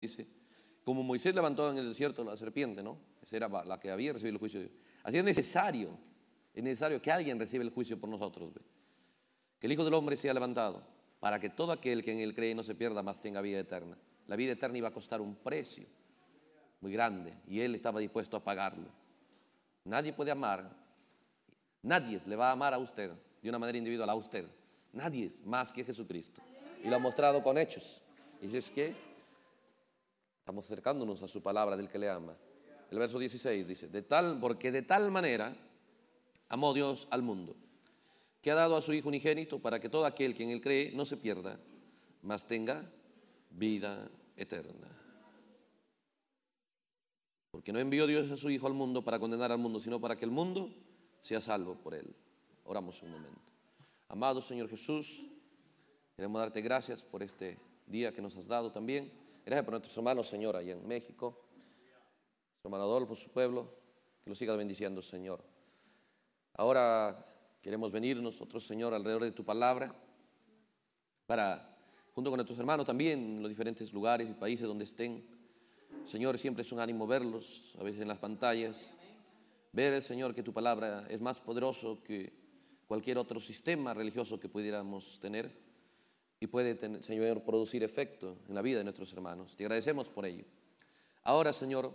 Dice, como Moisés levantó en el desierto la serpiente, ¿no? Esa era la que había recibido el juicio de Dios. Así es necesario, es necesario que alguien reciba el juicio por nosotros. Que el Hijo del Hombre sea levantado para que todo aquel que en él cree no se pierda, más tenga vida eterna. La vida eterna iba a costar un precio muy grande y él estaba dispuesto a pagarlo. Nadie puede amar, nadie le va a amar a usted de una manera individual, a usted. Nadie más que Jesucristo. Y lo ha mostrado con hechos. Y es que Estamos acercándonos a su palabra del que le ama. El verso 16 dice, de tal, porque de tal manera amó Dios al mundo, que ha dado a su Hijo unigénito para que todo aquel que en él cree no se pierda, mas tenga vida eterna. Porque no envió Dios a su Hijo al mundo para condenar al mundo, sino para que el mundo sea salvo por él. Oramos un momento. Amado Señor Jesús, queremos darte gracias por este día que nos has dado también. Gracias por nuestros hermanos, Señor, allá en México. su hermano Adolfo, su pueblo. Que lo siga bendiciendo, Señor. Ahora queremos venir nosotros, Señor, alrededor de tu palabra. Para, junto con nuestros hermanos también, en los diferentes lugares y países donde estén. Señor, siempre es un ánimo verlos, a veces en las pantallas. Ver, Señor, que tu palabra es más poderoso que cualquier otro sistema religioso que pudiéramos tener y puede, Señor, producir efecto en la vida de nuestros hermanos. Te agradecemos por ello. Ahora, Señor,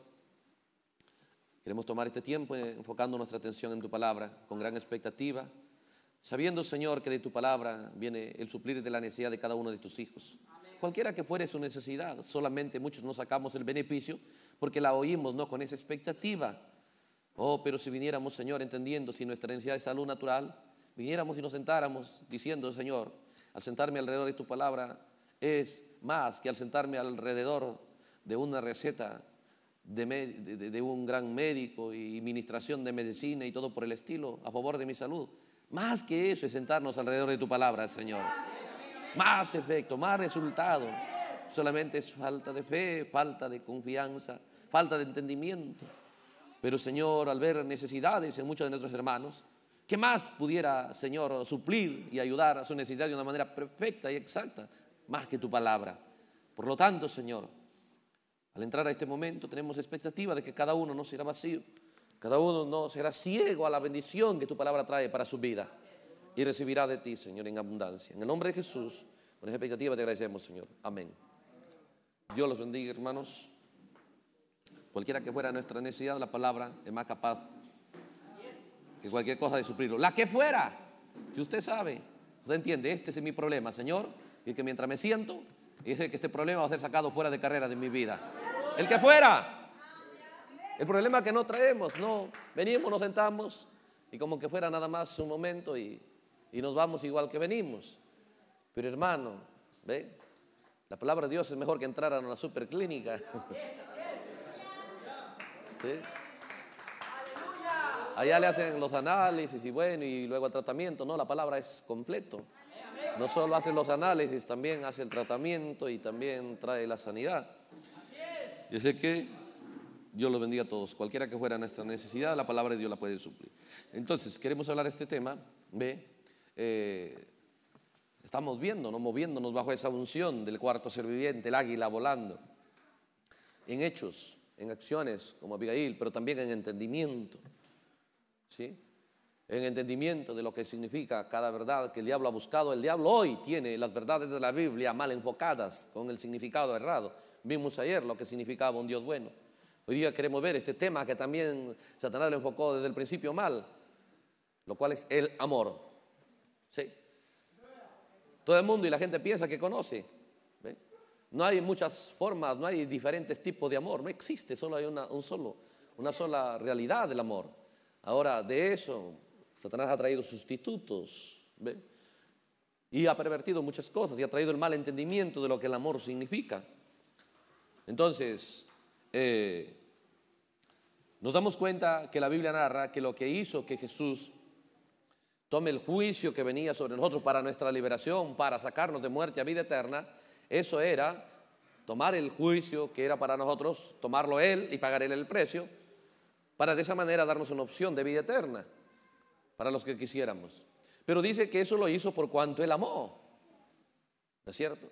queremos tomar este tiempo eh, enfocando nuestra atención en tu palabra con gran expectativa, sabiendo, Señor, que de tu palabra viene el suplir de la necesidad de cada uno de tus hijos. Cualquiera que fuere su necesidad, solamente muchos no sacamos el beneficio porque la oímos no con esa expectativa. Oh, pero si viniéramos, Señor, entendiendo si nuestra necesidad es salud natural, viniéramos y nos sentáramos diciendo, Señor, al sentarme alrededor de tu palabra es más que al sentarme alrededor de una receta de, un gran médico y administración de medicina y todo por el estilo a favor de mi salud. Más que eso es sentarnos alrededor de tu palabra, Señor. Más efecto, más resultado. Solamente es falta de fe, falta de confianza, falta de entendimiento. Pero Señor, al ver necesidades en muchos de nuestros hermanos, ¿Qué más pudiera, Señor, suplir y ayudar a su necesidad de una manera perfecta y exacta? Más que tu palabra. Por lo tanto, Señor, al entrar a este momento tenemos expectativa de que cada uno no será vacío, cada uno no será ciego a la bendición que tu palabra trae para su vida y recibirá de ti, Señor, en abundancia. En el nombre de Jesús, con esa expectativa te agradecemos, Señor. Amén. Dios los bendiga, hermanos. Cualquiera que fuera nuestra necesidad, la palabra es más capaz que cualquier cosa de suplirlo. La que fuera, si usted sabe, usted entiende, este es mi problema, Señor, y que mientras me siento, dice que este problema va a ser sacado fuera de carrera de mi vida. El que fuera. El problema que no traemos, no, venimos, nos sentamos y como que fuera nada más un momento y, nos vamos igual que venimos. Pero hermano, ¿ve? La palabra de Dios es mejor que entrar a una superclínica. ¿Sí? Allá le hacen los análisis y bueno, y luego el tratamiento. No, la palabra es completo. No solo hace los análisis, también hace el tratamiento y también trae la sanidad. Y es que Dios los bendiga a todos. Cualquiera que fuera nuestra necesidad, la palabra de Dios la puede suplir. Entonces, queremos hablar de este tema. Ve, eh, estamos viendo, ¿no? moviéndonos bajo esa unción del cuarto ser viviente, el águila volando. En hechos, en acciones, como Abigail, pero también en entendimiento. ¿sí? en entendimiento de lo que significa cada verdad que el diablo ha buscado. El diablo hoy tiene las verdades de la Biblia mal enfocadas, con el significado errado. Vimos ayer lo que significaba un Dios bueno. Hoy día queremos ver este tema que también Satanás lo enfocó desde el principio mal, lo cual es el amor. ¿Sí? Todo el mundo y la gente piensa que conoce. No hay muchas formas, no hay diferentes tipos de amor, no existe, solo hay una, un solo, una sola realidad del amor. Ahora, de eso, Satanás ha traído sustitutos y ha pervertido muchas cosas y ha traído el mal entendimiento de lo que el amor significa. Entonces, eh, nos damos cuenta que la Biblia narra que lo que hizo que Jesús tome el juicio que venía sobre nosotros para nuestra liberación, para sacarnos de muerte a vida eterna, eso era tomar el juicio que era para nosotros, tomarlo Él y pagar Él el precio para de esa manera darnos una opción de vida eterna para los que quisiéramos. Pero dice que eso lo hizo por cuanto Él amó. ¿No es cierto?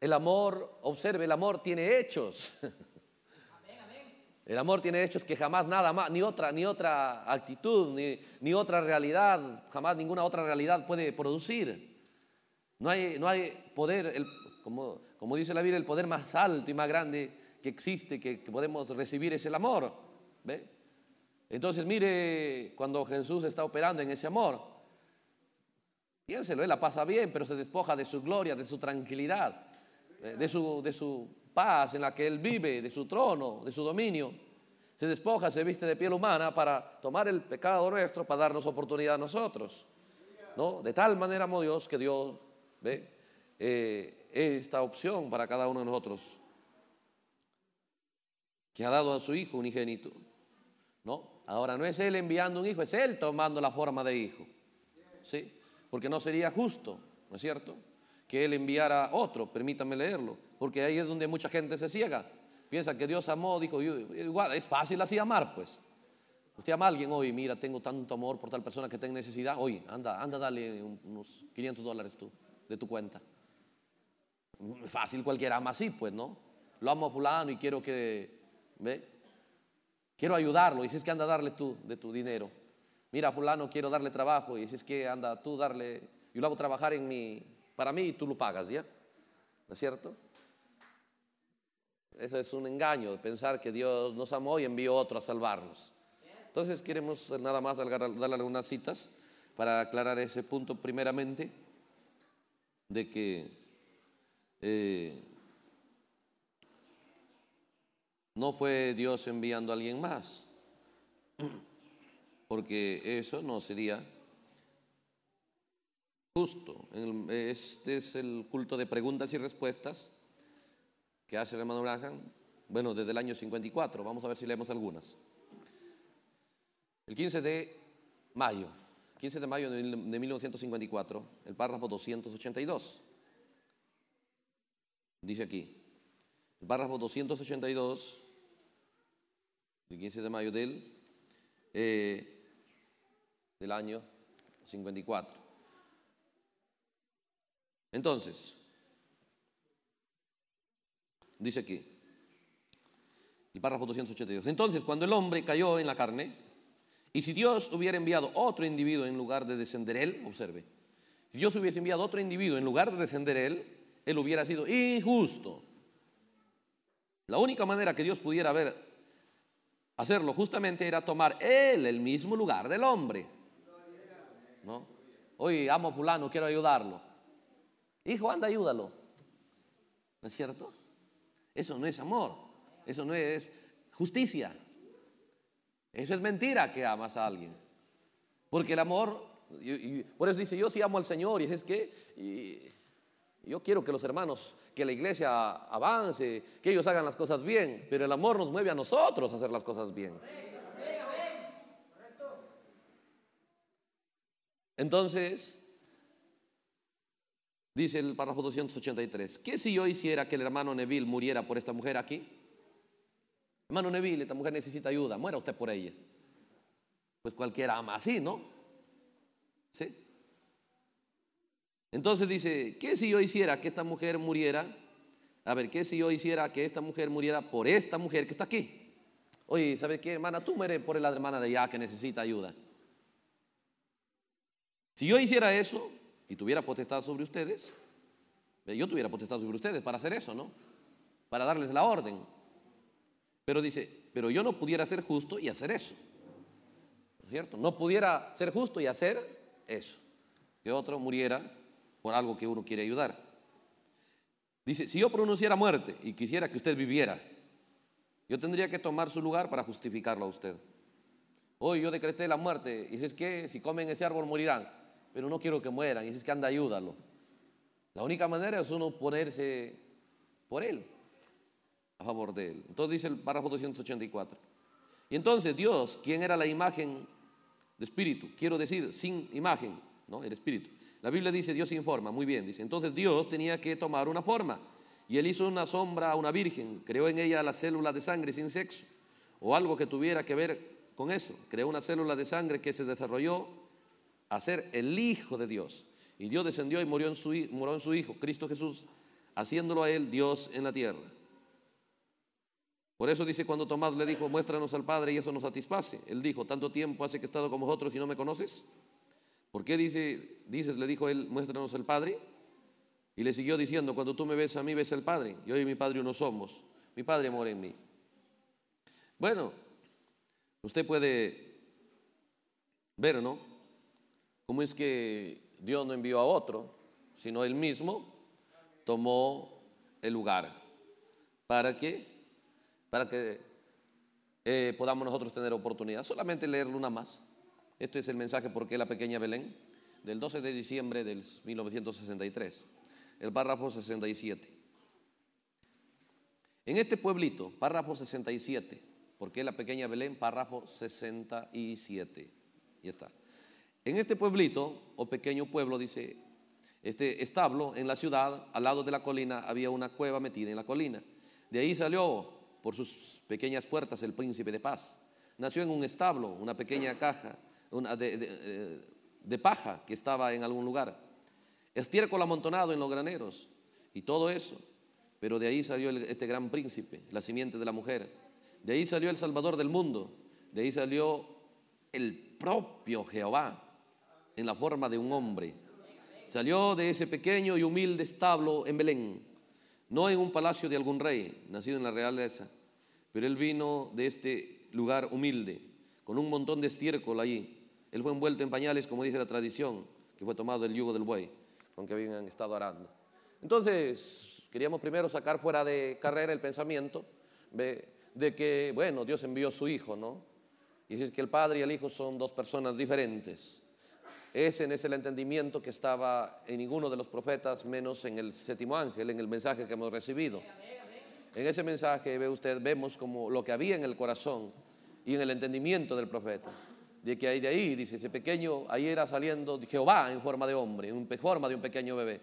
El amor, observe, el amor tiene hechos. El amor tiene hechos que jamás nada más, ni otra, ni otra actitud, ni, otra realidad, jamás ninguna otra realidad puede producir. No hay, no hay poder, como, dice la Biblia, el poder más alto y más grande que existe, que, que podemos recibir es el amor. ¿Ve? Entonces, mire, cuando Jesús está operando en ese amor, piénselo, él la pasa bien, pero se despoja de su gloria, de su tranquilidad, eh, de su, de su paz en la que él vive, de su trono, de su dominio. Se despoja, se viste de piel humana para tomar el pecado nuestro, para darnos oportunidad a nosotros. ¿no? De tal manera amó Dios que Dios ve eh, esta opción para cada uno de nosotros, que ha dado a su Hijo unigénito. ¿no? Ahora no es Él enviando un hijo, es Él tomando la forma de hijo. ¿Sí? Porque no sería justo, ¿no es cierto? Que Él enviara otro, permítame leerlo, porque ahí es donde mucha gente se ciega. Piensa que Dios amó, dijo, igual, es fácil así amar, pues. Usted ama a alguien hoy, mira, tengo tanto amor por tal persona que tenga necesidad. Oye, anda, anda, dale unos 500 dólares tú, de tu cuenta. Fácil cualquiera ama así, pues, ¿no? Lo amo a fulano y quiero que, ¿ve? Quiero ayudarlo y si es que anda a darle tú de tu dinero. Mira, fulano, quiero darle trabajo y si es que anda tú darle, yo lo hago trabajar en mi, para mí y tú lo pagas, ¿ya? ¿No es cierto? Eso es un engaño, pensar que Dios nos amó y envió otro a salvarnos. Entonces queremos nada más darle algunas citas para aclarar ese punto primeramente de que eh, No fue Dios enviando a alguien más, porque eso no sería justo. Este es el culto de preguntas y respuestas que hace el hermano Abraham, bueno, desde el año 54. Vamos a ver si leemos algunas. El 15 de mayo, 15 de mayo de 1954, el párrafo 282. Dice aquí, el párrafo 282 el 15 de mayo del, eh, del año 54. Entonces, dice aquí, el párrafo 282. Entonces, cuando el hombre cayó en la carne, y si Dios hubiera enviado otro individuo en lugar de descender él, observe, si Dios hubiese enviado otro individuo en lugar de descender él, él hubiera sido injusto. La única manera que Dios pudiera haber hacerlo justamente era tomar él el mismo lugar del hombre. ¿No? Oye, amo a fulano, quiero ayudarlo. Hijo, anda, ayúdalo. ¿No es cierto? Eso no es amor. Eso no es justicia. Eso es mentira que amas a alguien. Porque el amor, por eso dice, yo sí amo al Señor y es que yo quiero que los hermanos, que la iglesia avance, que ellos hagan las cosas bien, pero el amor nos mueve a nosotros a hacer las cosas bien. Entonces, dice el párrafo 283, ¿qué si yo hiciera que el hermano Neville muriera por esta mujer aquí? Hermano Neville, esta mujer necesita ayuda, muera usted por ella. Pues cualquiera ama así, ¿no? ¿Sí? Entonces dice, ¿qué si yo hiciera que esta mujer muriera? A ver, ¿qué si yo hiciera que esta mujer muriera por esta mujer que está aquí? Oye, ¿sabes qué, hermana? Tú mueres por la hermana de allá que necesita ayuda. Si yo hiciera eso y tuviera potestad sobre ustedes, yo tuviera potestad sobre ustedes para hacer eso, ¿no? Para darles la orden. Pero dice, pero yo no pudiera ser justo y hacer eso. ¿Cierto? No pudiera ser justo y hacer eso. Que otro muriera por algo que uno quiere ayudar. Dice, si yo pronunciara muerte y quisiera que usted viviera, yo tendría que tomar su lugar para justificarlo a usted. Hoy yo decreté la muerte y dices que si comen ese árbol morirán, pero no quiero que mueran y dices que anda, ayúdalo. La única manera es uno ponerse por él, a favor de él. Entonces dice el párrafo 284. Y entonces Dios, quien era la imagen de espíritu, quiero decir sin imagen, ¿no? El espíritu. La Biblia dice, Dios informa, muy bien, dice. Entonces Dios tenía que tomar una forma. Y él hizo una sombra a una virgen, creó en ella la célula de sangre sin sexo, o algo que tuviera que ver con eso. Creó una célula de sangre que se desarrolló a ser el Hijo de Dios. Y Dios descendió y murió en su, en su Hijo, Cristo Jesús, haciéndolo a él Dios en la tierra. Por eso dice cuando Tomás le dijo, muéstranos al Padre y eso nos satisface. Él dijo, tanto tiempo hace que he estado con vosotros y no me conoces. ¿Por qué dice, dices, le dijo él, muéstranos el Padre? Y le siguió diciendo, cuando tú me ves a mí, ves al Padre. Yo y mi Padre no somos. Mi Padre mora en mí. Bueno, usted puede ver, ¿no? Cómo es que Dios no envió a otro, sino él mismo tomó el lugar. ¿Para qué? Para que eh, podamos nosotros tener oportunidad. Solamente leerlo una más esto es el mensaje ¿Por qué la pequeña Belén? del 12 de diciembre del 1963, el párrafo 67. En este pueblito, párrafo 67, ¿por qué la pequeña Belén? Párrafo 67. Y está. En este pueblito o pequeño pueblo, dice, este establo en la ciudad, al lado de la colina, había una cueva metida en la colina. De ahí salió por sus pequeñas puertas el príncipe de paz. Nació en un establo, una pequeña caja eh, de, paja que estaba en algún lugar, estiércol amontonado en los graneros y todo eso. Pero de ahí salió este gran príncipe, la simiente de la mujer. De ahí salió el Salvador del mundo. De ahí salió el propio Jehová en la forma de un hombre. Salió de ese pequeño y humilde establo en Belén, no en un palacio de algún rey, nacido en la realeza, pero él vino de este lugar humilde, con un montón de estiércol ahí el buen vuelto en pañales, como dice la tradición, que fue tomado el yugo del buey, Con aunque habían estado arando. Entonces, queríamos primero sacar fuera de carrera el pensamiento de, que, bueno, Dios envió su hijo, ¿no? Y es que el padre y el hijo son dos personas diferentes. Ese es el entendimiento que estaba en ninguno de los profetas, menos en el séptimo ángel, en el mensaje que hemos recibido. En ese mensaje ve usted, vemos como lo que había en el corazón y en el entendimiento del profeta de que hay de ahí, dice, ese pequeño, ahí era saliendo Jehová en forma de hombre, en forma de un pequeño bebé.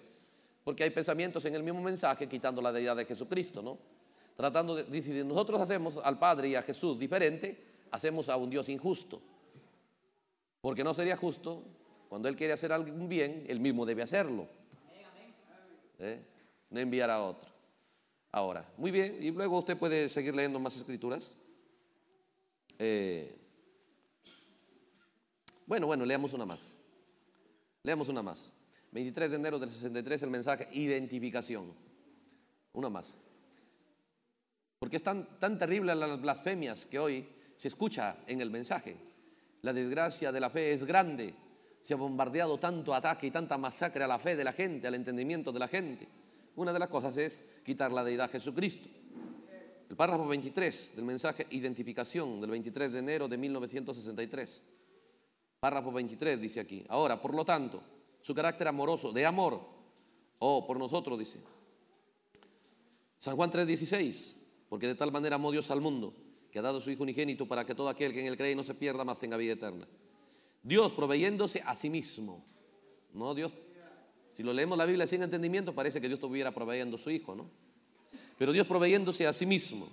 Porque hay pensamientos en el mismo mensaje quitando la deidad de Jesucristo, ¿no? Tratando de, dice, nosotros hacemos al Padre y a Jesús diferente, hacemos a un Dios injusto. Porque no sería justo, cuando Él quiere hacer algún bien, Él mismo debe hacerlo. ¿eh? No enviar a otro. Ahora, muy bien, y luego usted puede seguir leyendo más escrituras. Eh, bueno, bueno, leamos una más. Leamos una más. 23 de enero del 63, el mensaje, identificación. Una más. Porque es tan, terrible las blasfemias que hoy se escucha en el mensaje. La desgracia de la fe es grande. Se ha bombardeado tanto ataque y tanta masacre a la fe de la gente, al entendimiento de la gente. Una de las cosas es quitar la deidad a Jesucristo. El párrafo 23 del mensaje Identificación del 23 de enero de 1963. Párrafo 23 dice aquí. Ahora, por lo tanto, su carácter amoroso, de amor, o oh, por nosotros, dice. San Juan 3:16, porque de tal manera amó Dios al mundo, que ha dado su Hijo unigénito para que todo aquel que en él cree no se pierda, más tenga vida eterna. Dios proveyéndose a sí mismo. No, Dios, si lo leemos la Biblia sin entendimiento, parece que Dios estuviera proveyendo a su Hijo, ¿no? Pero Dios proveyéndose a sí mismo,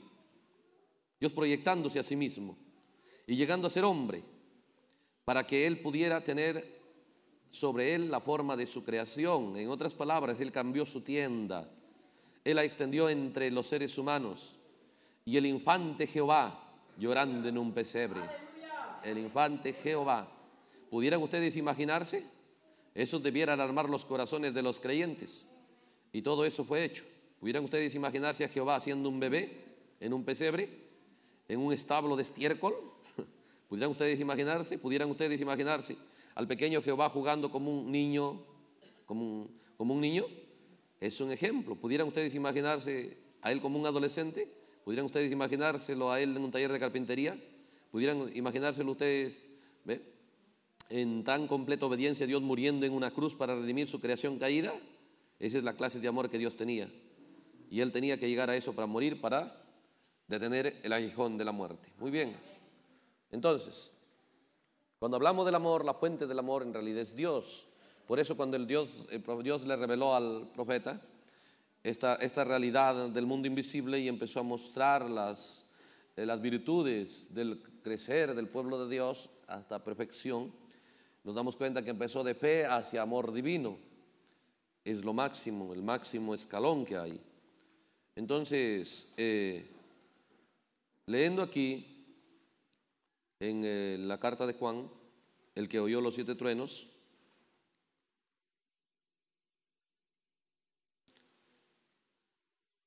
Dios proyectándose a sí mismo y llegando a ser hombre, para que él pudiera tener sobre él la forma de su creación. En otras palabras, él cambió su tienda, él la extendió entre los seres humanos y el infante Jehová llorando en un pesebre. El infante Jehová. ¿Pudieran ustedes imaginarse? Eso debiera alarmar los corazones de los creyentes. Y todo eso fue hecho. ¿Pudieran ustedes imaginarse a Jehová haciendo un bebé en un pesebre, en un establo de estiércol? ¿Pudieran ustedes imaginarse? ¿Pudieran ustedes imaginarse al pequeño Jehová jugando como un niño? Como como un niño. Es un ejemplo. ¿Pudieran ustedes imaginarse a él como un adolescente? ¿Pudieran ustedes imaginárselo a él en un taller de carpintería? ¿Pudieran imaginárselo ustedes en tan completa obediencia, a Dios muriendo en una cruz para redimir su creación caída? Esa es la clase de amor que Dios tenía. Y él tenía que llegar a eso para morir, para detener el aguijón de la muerte. Muy bien. Entonces, cuando hablamos del amor, la fuente del amor en realidad es Dios. Por eso cuando el Dios, Dios le reveló al profeta esta, esta realidad del mundo invisible y empezó a mostrar las, eh, las virtudes del crecer del pueblo de Dios hasta perfección, nos damos cuenta que empezó de fe hacia amor divino. Es lo máximo, el máximo escalón que hay. Entonces, eh, leyendo aquí, en eh, la carta de Juan, el que oyó los siete truenos,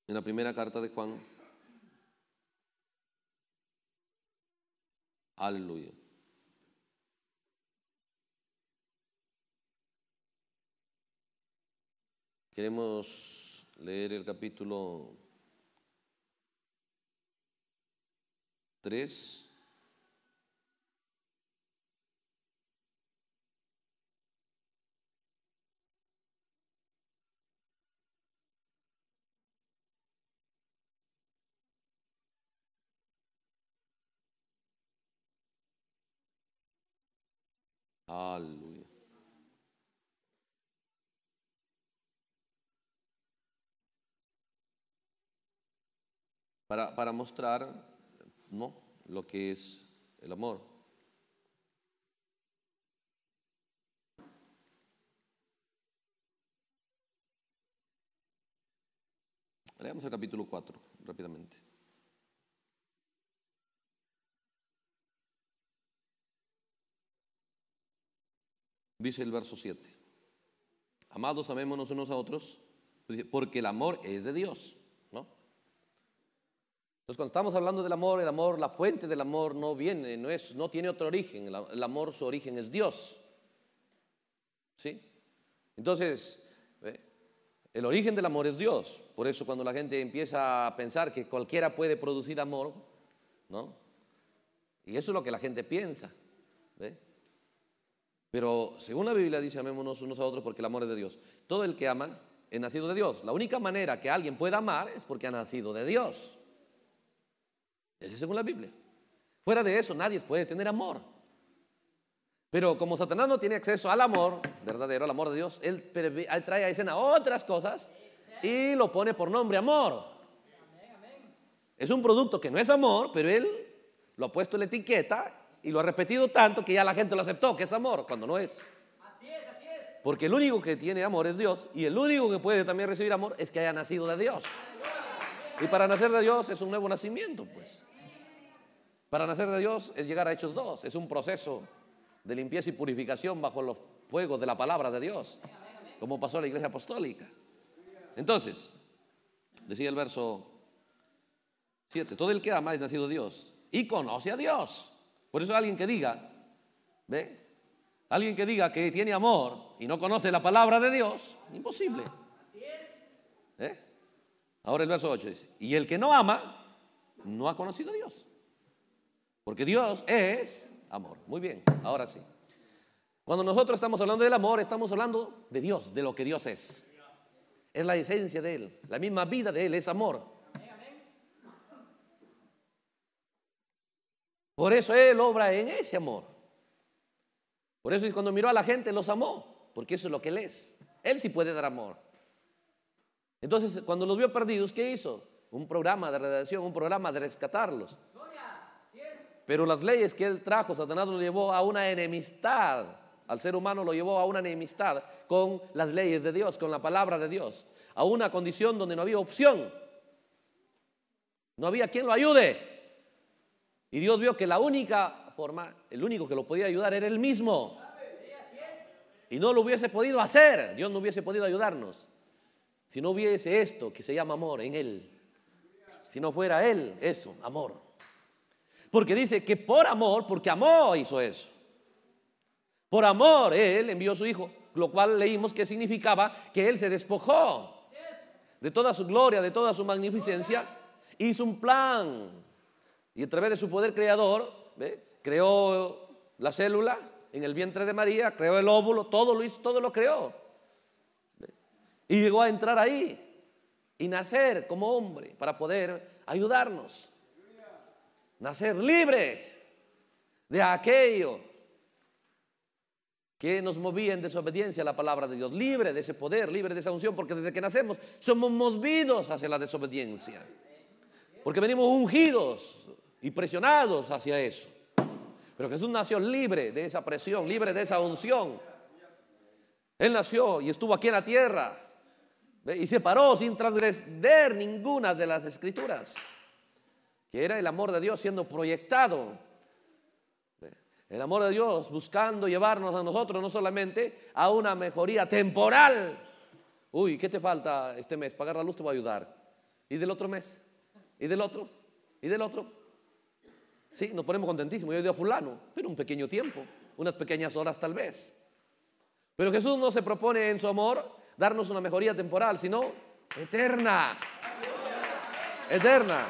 en la primera carta de Juan. Aleluya. Queremos leer el capítulo 3. Para, mostrar ¿no? lo que es el amor. Leamos el capítulo 4 rápidamente. Dice el verso 7. Amados, amémonos unos a otros, porque el amor es de Dios. ¿no? Entonces, cuando estamos hablando del amor, el amor, la fuente del amor no viene, no, es, no tiene otro origen. El amor, su origen es Dios. ¿Sí? Entonces, eh, el origen del amor es Dios. Por eso cuando la gente empieza a pensar que cualquiera puede producir amor, ¿no? Y eso es lo que la gente piensa. Pero según la Biblia dice, amémonos unos a otros porque el amor es de Dios. Todo el que ama es nacido de Dios. La única manera que alguien pueda amar es porque ha nacido de Dios. Ese es según la Biblia. Fuera de eso, nadie puede tener amor. Pero como Satanás no tiene acceso al amor verdadero, al amor de Dios, él, él trae a escena otras cosas y lo pone por nombre amor. Es un producto que no es amor, pero él lo ha puesto en la etiqueta y lo ha repetido tanto que ya la gente lo aceptó, que es amor, cuando no es. Porque el único que tiene amor es Dios y el único que puede también recibir amor es que haya nacido de Dios. Y para nacer de Dios es un nuevo nacimiento, pues. Para nacer de Dios es llegar a Hechos 2, es un proceso de limpieza y purificación bajo los fuegos de la palabra de Dios, como pasó en la iglesia apostólica. Entonces, decía el verso 7, todo el que ama es nacido de Dios y conoce a Dios. Por eso alguien que diga, ¿ve? Alguien que diga que tiene amor y no conoce la palabra de Dios, imposible. ¿Eh? Ahora el verso 8 dice, y el que no ama, no ha conocido a Dios. Porque Dios es amor. Muy bien, ahora sí. Cuando nosotros estamos hablando del amor, estamos hablando de Dios, de lo que Dios es. Es la esencia de Él. La misma vida de Él es amor. Por eso Él obra en ese amor. Por eso cuando miró a la gente los amó, porque eso es lo que Él es. Él sí puede dar amor. Entonces, cuando los vio perdidos, ¿qué hizo? Un programa de redención, un programa de rescatarlos. Pero las leyes que Él trajo, Satanás lo llevó a una enemistad. Al ser humano lo llevó a una enemistad con las leyes de Dios, con la palabra de Dios, a una condición donde no había opción. No había quien lo ayude. Y Dios vio que la única forma, el único que lo podía ayudar era él mismo. Y no lo hubiese podido hacer, Dios no hubiese podido ayudarnos. Si no hubiese esto que se llama amor en él. Si no fuera él, eso, amor. Porque dice que por amor, porque amor hizo eso. Por amor él envió a su hijo, lo cual leímos que significaba que él se despojó de toda su gloria, de toda su magnificencia, hizo un plan y a través de su poder creador, creó la célula en el vientre de María, creó el óvulo, todo lo hizo, todo lo creó. Y llegó a entrar ahí y nacer como hombre para poder ayudarnos. Nacer libre de aquello que nos movía en desobediencia a la palabra de Dios, libre de ese poder, libre de esa unción, porque desde que nacemos somos movidos hacia la desobediencia, porque venimos ungidos y presionados hacia eso. Pero Jesús nació libre de esa presión, libre de esa unción. Él nació y estuvo aquí en la tierra y se paró sin transgredir ninguna de las escrituras, que era el amor de Dios siendo proyectado. El amor de Dios buscando llevarnos a nosotros no solamente a una mejoría temporal. Uy, ¿qué te falta este mes? Pagar la luz te va a ayudar. ¿Y del otro mes? ¿Y del otro? ¿Y del otro? Sí, nos ponemos contentísimos. Yo ido a fulano, pero un pequeño tiempo, unas pequeñas horas tal vez. Pero Jesús no se propone en su amor darnos una mejoría temporal, sino eterna. Eterna.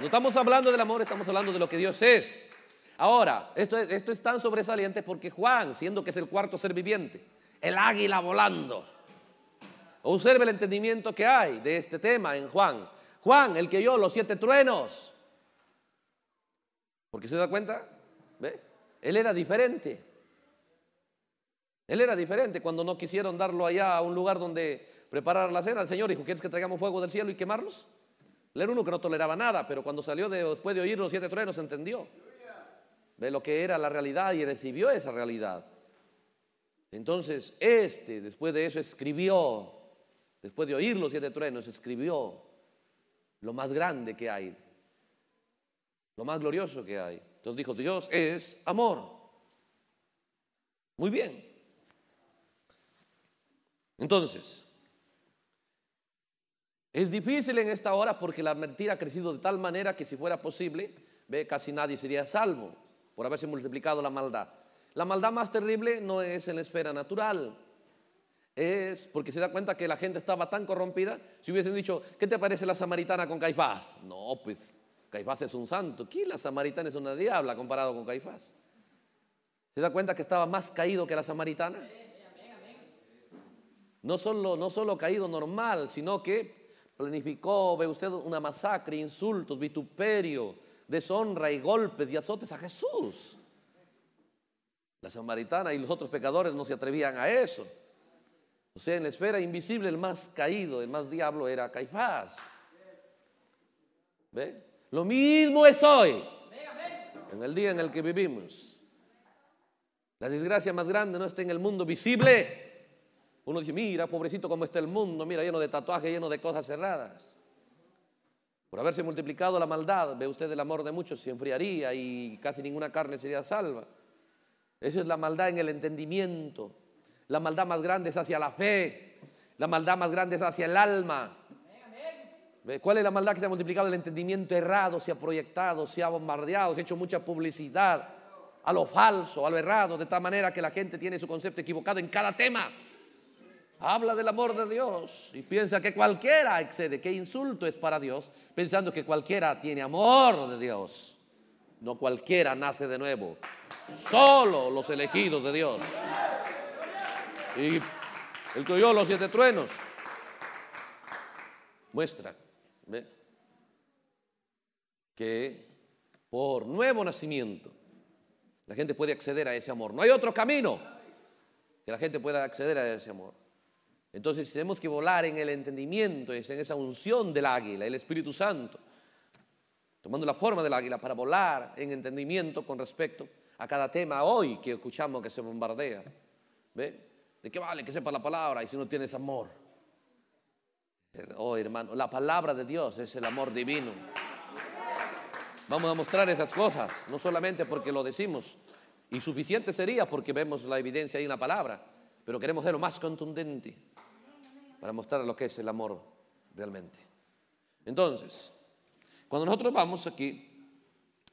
No estamos hablando del amor, estamos hablando de lo que Dios es. Ahora, esto es, esto es tan sobresaliente porque Juan, siendo que es el cuarto ser viviente, el águila volando. Observe el entendimiento que hay de este tema en Juan. Juan, el que oyó los siete truenos, porque se da cuenta, Él era diferente. Él era diferente cuando no quisieron darlo allá a un lugar donde preparar la cena. El Señor dijo, ¿quieres que traigamos fuego del cielo y quemarlos? Él era uno que no toleraba nada, pero cuando salió después de oír los siete truenos entendió de lo que era la realidad y recibió esa realidad. Entonces, este, después de eso, escribió, después de oír los siete truenos, escribió lo más grande que hay, lo más glorioso que hay. Entonces dijo, Dios es amor. Muy bien. Entonces, es difícil en esta hora porque la mentira ha crecido de tal manera que si fuera posible, ve, casi nadie sería salvo por haberse multiplicado la maldad. La maldad más terrible no es en la esfera natural. Es porque se da cuenta que la gente estaba tan corrompida. Si hubiesen dicho, ¿qué te parece la samaritana con Caifás? No, pues Caifás es un santo. ¿Quién la samaritana es una diabla comparado con Caifás? ¿Se da cuenta que estaba más caído que la samaritana? No solo, no caído normal, sino que planificó, ve usted, una masacre, insultos, vituperio, deshonra y golpes y azotes a Jesús. La samaritana y los otros pecadores no se atrevían a eso. O sea, en la esfera invisible el más caído, el más diablo era Caifás. ¿Ve? Lo mismo es hoy, en el día en el que vivimos. La desgracia más grande no está en el mundo visible. Uno dice, mira, pobrecito, cómo está el mundo, mira, lleno de tatuajes, lleno de cosas cerradas. Por haberse multiplicado la maldad, ve usted el amor de muchos, se enfriaría y casi ninguna carne sería salva. esa es la maldad en el entendimiento. La maldad más grande es hacia la fe. La maldad más grande es hacia el alma. Eh, ¿Cuál es la maldad que se ha multiplicado? El entendimiento errado se ha proyectado, se ha bombardeado, se ha hecho mucha publicidad a lo falso, a lo errado, de tal manera que la gente tiene su concepto equivocado en cada tema. Habla del amor de Dios y piensa que cualquiera excede, que insulto es para Dios, pensando que cualquiera tiene amor de Dios. No cualquiera nace de nuevo, solo los elegidos de Dios. Y el tuyo, los siete truenos, muestra que por nuevo nacimiento la gente puede acceder a ese amor. No hay otro camino que la gente pueda acceder a ese amor. Entonces tenemos que volar en el entendimiento, en esa unción del águila, el Espíritu Santo, tomando la forma del águila para volar en entendimiento con respecto a cada tema hoy que escuchamos que se bombardea. ¿Ve? ¿De qué vale que sepa la palabra y si no tienes amor? Oh, hermano, la palabra de Dios es el amor divino. Vamos a mostrar esas cosas, no solamente porque lo decimos, y suficiente sería porque vemos la evidencia ahí en la palabra, pero queremos ser lo más contundente para mostrar lo que es el amor realmente. Entonces, cuando nosotros vamos aquí,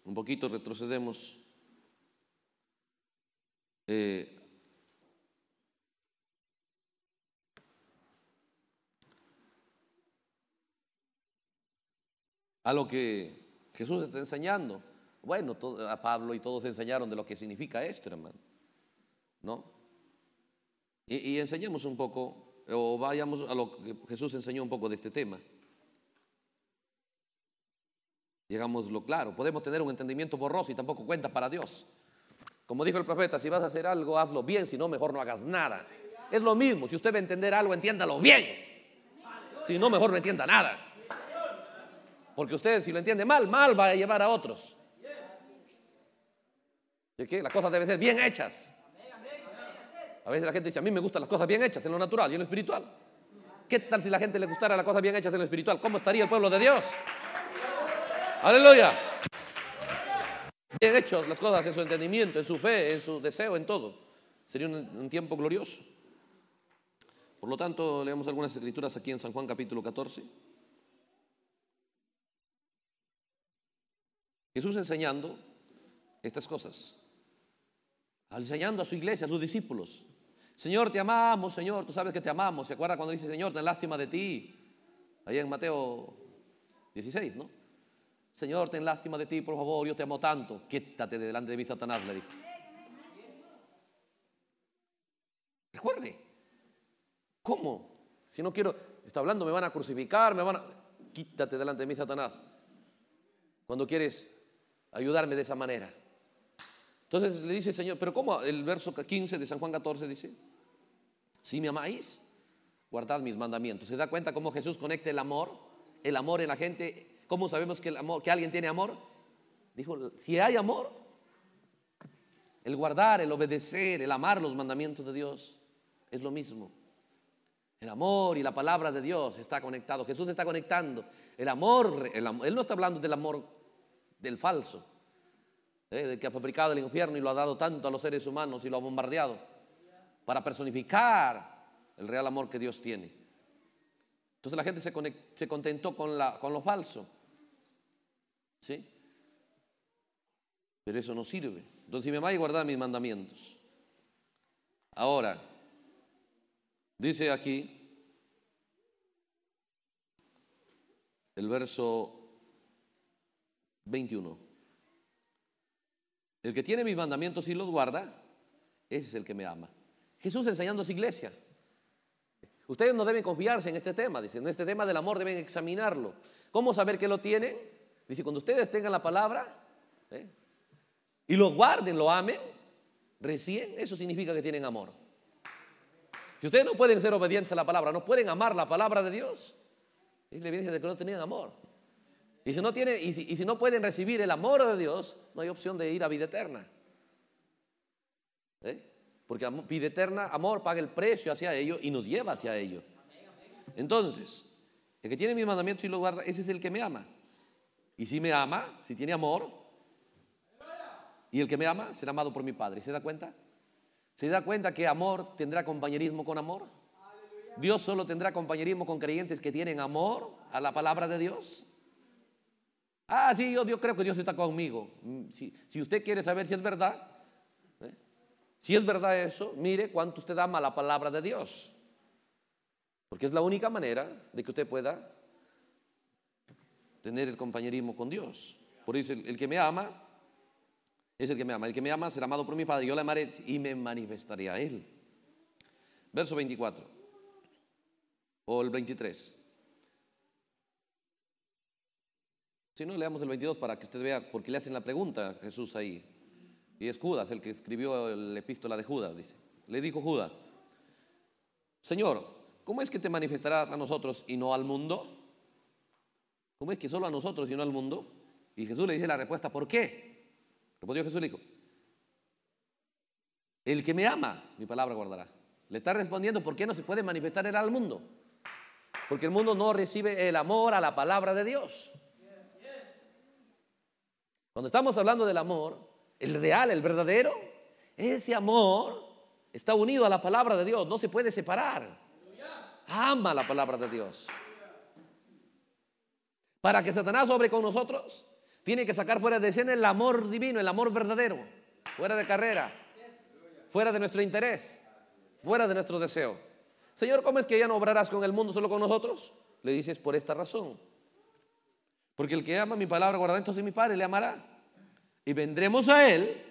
un poquito retrocedemos eh, a lo que Jesús está enseñando. Bueno, a Pablo y todos enseñaron de lo que significa esto, hermano. ¿No? Y, enseñemos un poco, o vayamos a lo que Jesús enseñó un poco de este tema. Llegámoslo claro, podemos tener un entendimiento borroso y tampoco cuenta para Dios. Como dijo el profeta, si vas a hacer algo, hazlo bien, si no, mejor no hagas nada. Es lo mismo, si usted va a entender algo, entiéndalo bien. Si no, mejor no entienda nada. Porque usted, si lo entiende mal, mal va a llevar a otros. de que las cosas deben ser bien hechas. A veces la gente dice, a mí me gustan las cosas bien hechas en lo natural y en lo espiritual. ¿Qué tal si la gente le gustara las cosas bien hechas en lo espiritual? ¿Cómo estaría el pueblo de Dios? Aleluya. Bien hechos las cosas en su entendimiento, en su fe, en su deseo, en todo. Sería un, un tiempo glorioso. Por lo tanto, leemos algunas escrituras aquí en San Juan capítulo 14. Jesús enseñando estas cosas, enseñando a su iglesia, a sus discípulos. Señor, te amamos, Señor, tú sabes que te amamos. ¿Se acuerda cuando dice, Señor, ten lástima de ti? Ahí en Mateo 16, ¿no? Señor, ten lástima de ti, por favor, yo te amo tanto. Quítate delante de mí, Satanás, le dijo. Recuerde, ¿cómo? Si no quiero, está hablando, me van a crucificar, me van a... Quítate delante de mí, Satanás. Cuando quieres ayudarme de esa manera. Entonces le dice, Señor, pero ¿cómo? El verso 15 de San Juan 14 dice, si me amáis, guardad mis mandamientos. ¿Se da cuenta cómo Jesús conecta el amor, el amor en la gente? ¿Cómo sabemos que, el amor, que alguien tiene amor? Dijo, si hay amor, el guardar, el obedecer, el amar los mandamientos de Dios es lo mismo. El amor y la palabra de Dios está conectado. Jesús está conectando. El amor, el, Él no está hablando del amor del falso, ¿eh? del que ha fabricado el infierno y lo ha dado tanto a los seres humanos y lo ha bombardeado, para personificar el real amor que Dios tiene. Entonces la gente se, contentó con, con lo falso. ¿Sí? Pero eso no sirve. Entonces, si me vais a guardar mis mandamientos. Ahora, dice aquí el verso 21. El que tiene mis mandamientos y los guarda, ese es el que me ama. Jesús enseñando a su iglesia. Ustedes no deben confiarse en este tema, dice, en este tema del amor deben examinarlo. ¿Cómo saber que lo tienen? Dice, cuando ustedes tengan la palabra ¿eh? y lo guarden, lo amen, recién eso significa que tienen amor. Si ustedes no pueden ser obedientes a la palabra, no pueden amar la palabra de Dios, es la evidencia de que no tenían amor. Y si no, y si, no pueden recibir el amor de Dios, no hay opción de ir a vida eterna. ¿Eh? Porque vida eterna, amor, paga el precio hacia ello y nos lleva hacia ello. Entonces, el que tiene mis mandamientos y los guarda, ese es el que me ama. Y si me ama, si tiene amor, y el que me ama será amado por mi Padre. ¿Se da cuenta? ¿Se da cuenta que amor tendrá compañerismo con amor? Dios solo tendrá compañerismo con creyentes que tienen amor a la palabra de Dios. Ah, sí, yo, creo que Dios está conmigo. Mm, si, usted quiere saber si es verdad, ¿eh? si es verdad eso, mire cuánto usted ama la palabra de Dios. Porque es la única manera de que usted pueda tener el compañerismo con Dios. Por eso el, el que me ama es el que me ama. El que me ama será amado por mi Padre. Yo le amaré y me manifestaré a Él. Verso 24 o el 23. Si no, le damos el 22 para que usted vea, porque le hacen la pregunta a Jesús ahí. Y es Judas el que escribió la epístola de Judas, dice. Le dijo Judas, Señor, ¿cómo es que te manifestarás a nosotros y no al mundo? ¿Cómo es que solo a nosotros y no al mundo? Y Jesús le dice la respuesta, ¿por qué? Respondió Jesús le dijo, el que me ama, mi palabra guardará. Le está respondiendo, ¿por qué no se puede manifestar él al mundo? Porque el mundo no recibe el amor a la palabra de Dios. Cuando estamos hablando del amor, el real, el verdadero, ese amor está unido a la palabra de Dios, no se puede separar. Ama la palabra de Dios. Para que Satanás obre con nosotros, tiene que sacar fuera de escena el amor divino, el amor verdadero, fuera de carrera, fuera de nuestro interés, fuera de nuestro deseo. Señor, ¿cómo es que ya no obrarás con el mundo, solo con nosotros? Le dices por esta razón porque el que ama mi palabra guardará entonces mi Padre, le amará. Y vendremos a Él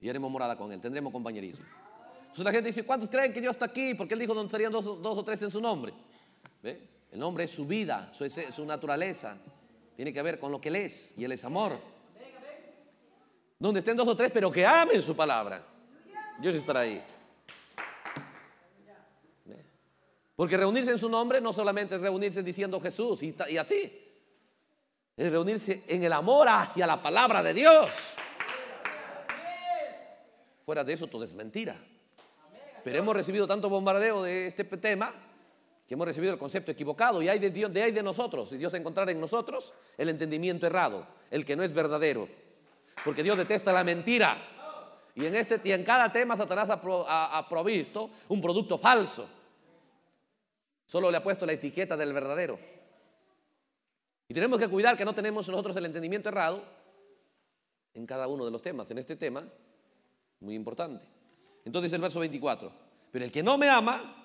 y haremos morada con Él, tendremos compañerismo. Entonces la gente dice, ¿cuántos creen que Dios está aquí? Porque Él dijo donde estarían dos, o tres en su nombre. El nombre es su vida, su, naturaleza. Tiene que ver con lo que Él es y Él es amor. Donde estén dos o tres, pero que amen su palabra. Dios estará ahí. Porque reunirse en su nombre no solamente es reunirse diciendo Jesús y así, es reunirse en el amor hacia la palabra de Dios. Fuera de eso todo es mentira. Pero hemos recibido tanto bombardeo de este tema que hemos recibido el concepto equivocado y hay de Dios, de nosotros y Dios encontrar en nosotros el entendimiento errado, el que no es verdadero, porque Dios detesta la mentira. Y en este y en cada tema Satanás ha provisto un producto falso. Solo le ha puesto la etiqueta del verdadero. Y tenemos que cuidar que no tenemos nosotros el entendimiento errado en cada uno de los temas. En este tema, muy importante. Entonces el verso 24. Pero el que no me ama,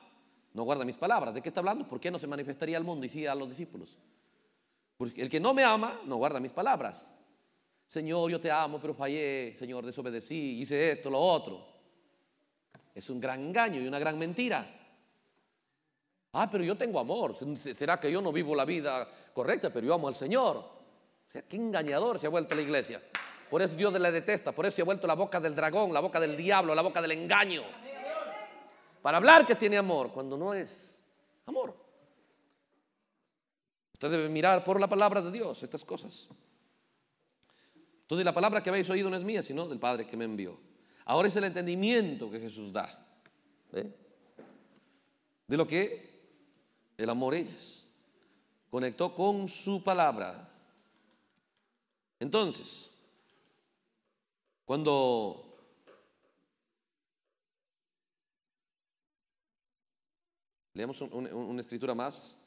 no guarda mis palabras. ¿De qué está hablando? ¿Por qué no se manifestaría al mundo y sí a los discípulos? Porque el que no me ama, no guarda mis palabras. Señor, yo te amo, pero fallé. Señor, desobedecí, hice esto, lo otro. Es un gran engaño y una gran mentira. Ah, pero yo tengo amor. ¿Será que yo no vivo la vida correcta? Pero yo amo al Señor. O sea, qué engañador se ha vuelto la iglesia. Por eso Dios la detesta. Por eso se ha vuelto la boca del dragón, la boca del diablo, la boca del engaño. Para hablar que tiene amor cuando no es amor. Usted debe mirar por la palabra de Dios estas cosas. Entonces la palabra que habéis oído no es mía, sino del Padre que me envió. Ahora es el entendimiento que Jesús da. ¿eh? De lo que el amor es. Conectó con su palabra. Entonces, cuando leemos una escritura más,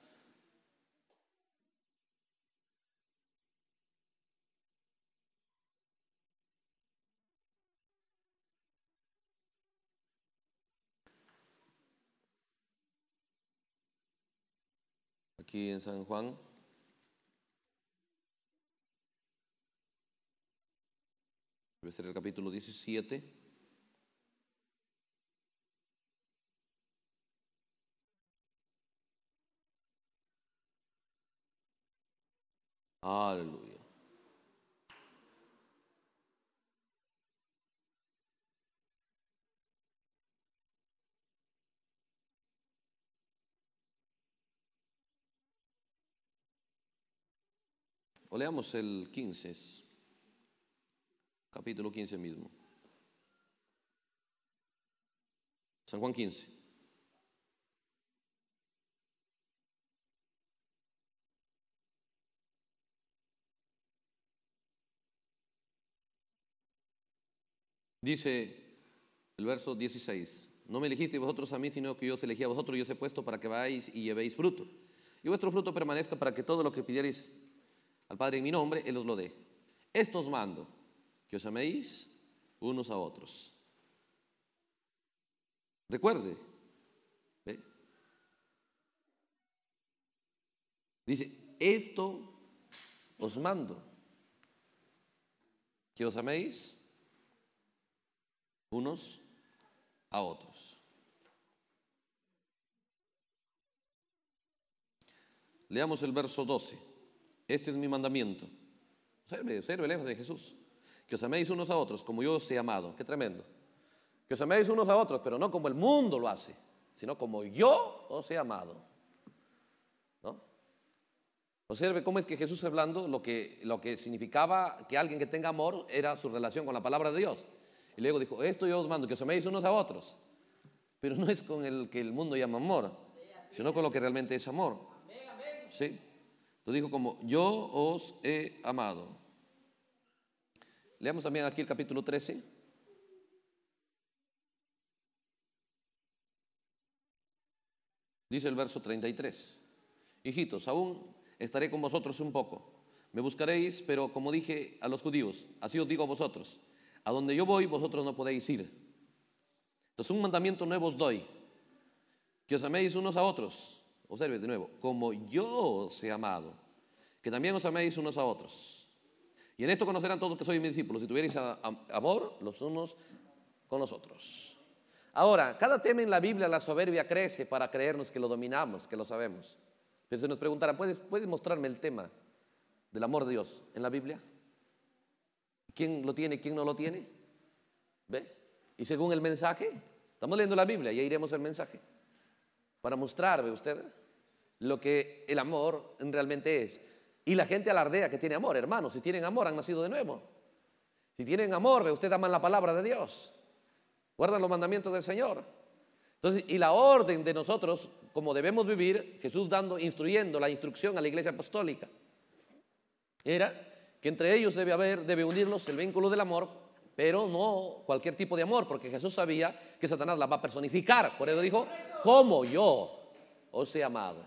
aquí en San Juan. Debe ser el capítulo 17. Aleluya. O leamos el 15, capítulo 15 mismo. San Juan 15. Dice el verso 16, no me elegisteis vosotros a mí, sino que yo os elegí a vosotros y os he puesto para que vayáis y llevéis fruto. Y vuestro fruto permanezca para que todo lo que pidierais al Padre en mi nombre, Él os lo dé. Esto os mando, que os améis unos a otros. Recuerde. Dice, esto os mando, que os améis unos a otros. Leamos el verso 12. Este es mi mandamiento. Observe, observe lejos de Jesús. Que os améis unos a otros como yo os he amado. Qué tremendo. Que os améis unos a otros, pero no como el mundo lo hace, sino como yo os he amado. ¿No? Observe cómo es que Jesús hablando lo que, lo que significaba que alguien que tenga amor era su relación con la palabra de Dios. Y luego dijo, esto yo os mando, que os améis unos a otros. Pero no es con el que el mundo llama amor, sino con lo que realmente es amor. ¿Sí? Lo dijo como, yo os he amado. Leamos también aquí el capítulo 13. Dice el verso 33. Hijitos, aún estaré con vosotros un poco. Me buscaréis, pero como dije a los judíos, así os digo a vosotros, a donde yo voy vosotros no podéis ir. Entonces un mandamiento nuevo os doy, que os améis unos a otros, Observe de nuevo, como yo os he amado, que también os améis unos a otros. Y en esto conocerán todos que sois mis discípulos, si tuvierais amor los unos con los otros. Ahora, cada tema en la Biblia la soberbia crece para creernos que lo dominamos, que lo sabemos. Pero se nos preguntará, ¿puedes, mostrarme el tema del amor de Dios en la Biblia? ¿Quién lo tiene, quién no lo tiene? ¿Ve? Y según el mensaje, estamos leyendo la Biblia, ahí iremos el mensaje. Para mostrarme a usted? lo que el amor realmente es. Y la gente alardea que tiene amor, hermanos. Si tienen amor, han nacido de nuevo. Si tienen amor, ve usted aman la palabra de Dios. Guardan los mandamientos del Señor. Entonces, y la orden de nosotros, como debemos vivir, Jesús dando, instruyendo la instrucción a la iglesia apostólica, era que entre ellos debe haber, debe unirnos el vínculo del amor, pero no cualquier tipo de amor, porque Jesús sabía que Satanás la va a personificar. Por eso dijo, como yo os he amado.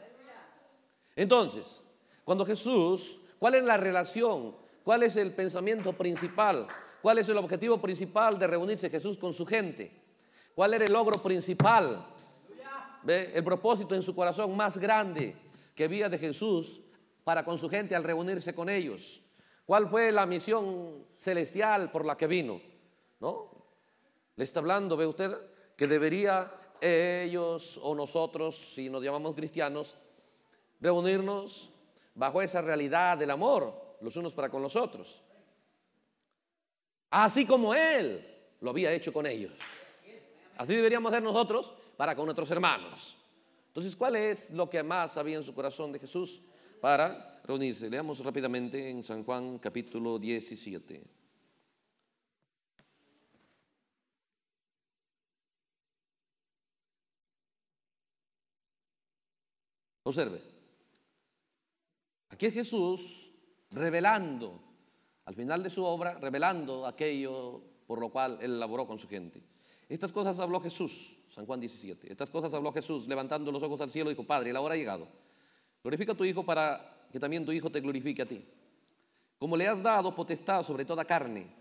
Entonces, cuando Jesús, ¿cuál es la relación? ¿Cuál es el pensamiento principal? ¿Cuál es el objetivo principal de reunirse Jesús con su gente? ¿Cuál era el logro principal? ¿Ve? El propósito en su corazón más grande que había de Jesús para con su gente al reunirse con ellos. ¿Cuál fue la misión celestial por la que vino? ¿No? Le está hablando, ve usted, que debería ellos o nosotros, si nos llamamos cristianos, reunirnos bajo esa realidad del amor los unos para con los otros. Así como Él lo había hecho con ellos. Así deberíamos ser nosotros para con nuestros hermanos. Entonces, ¿cuál es lo que más había en su corazón de Jesús para reunirse? Leamos rápidamente en San Juan capítulo 17. Observe. Aquí es Jesús revelando, al final de su obra, revelando aquello por lo cual él laboró con su gente. Estas cosas habló Jesús, San Juan 17. Estas cosas habló Jesús, levantando los ojos al cielo, y dijo, Padre, la hora ha llegado. Glorifica a tu Hijo para que también tu Hijo te glorifique a ti. Como le has dado potestad sobre toda carne,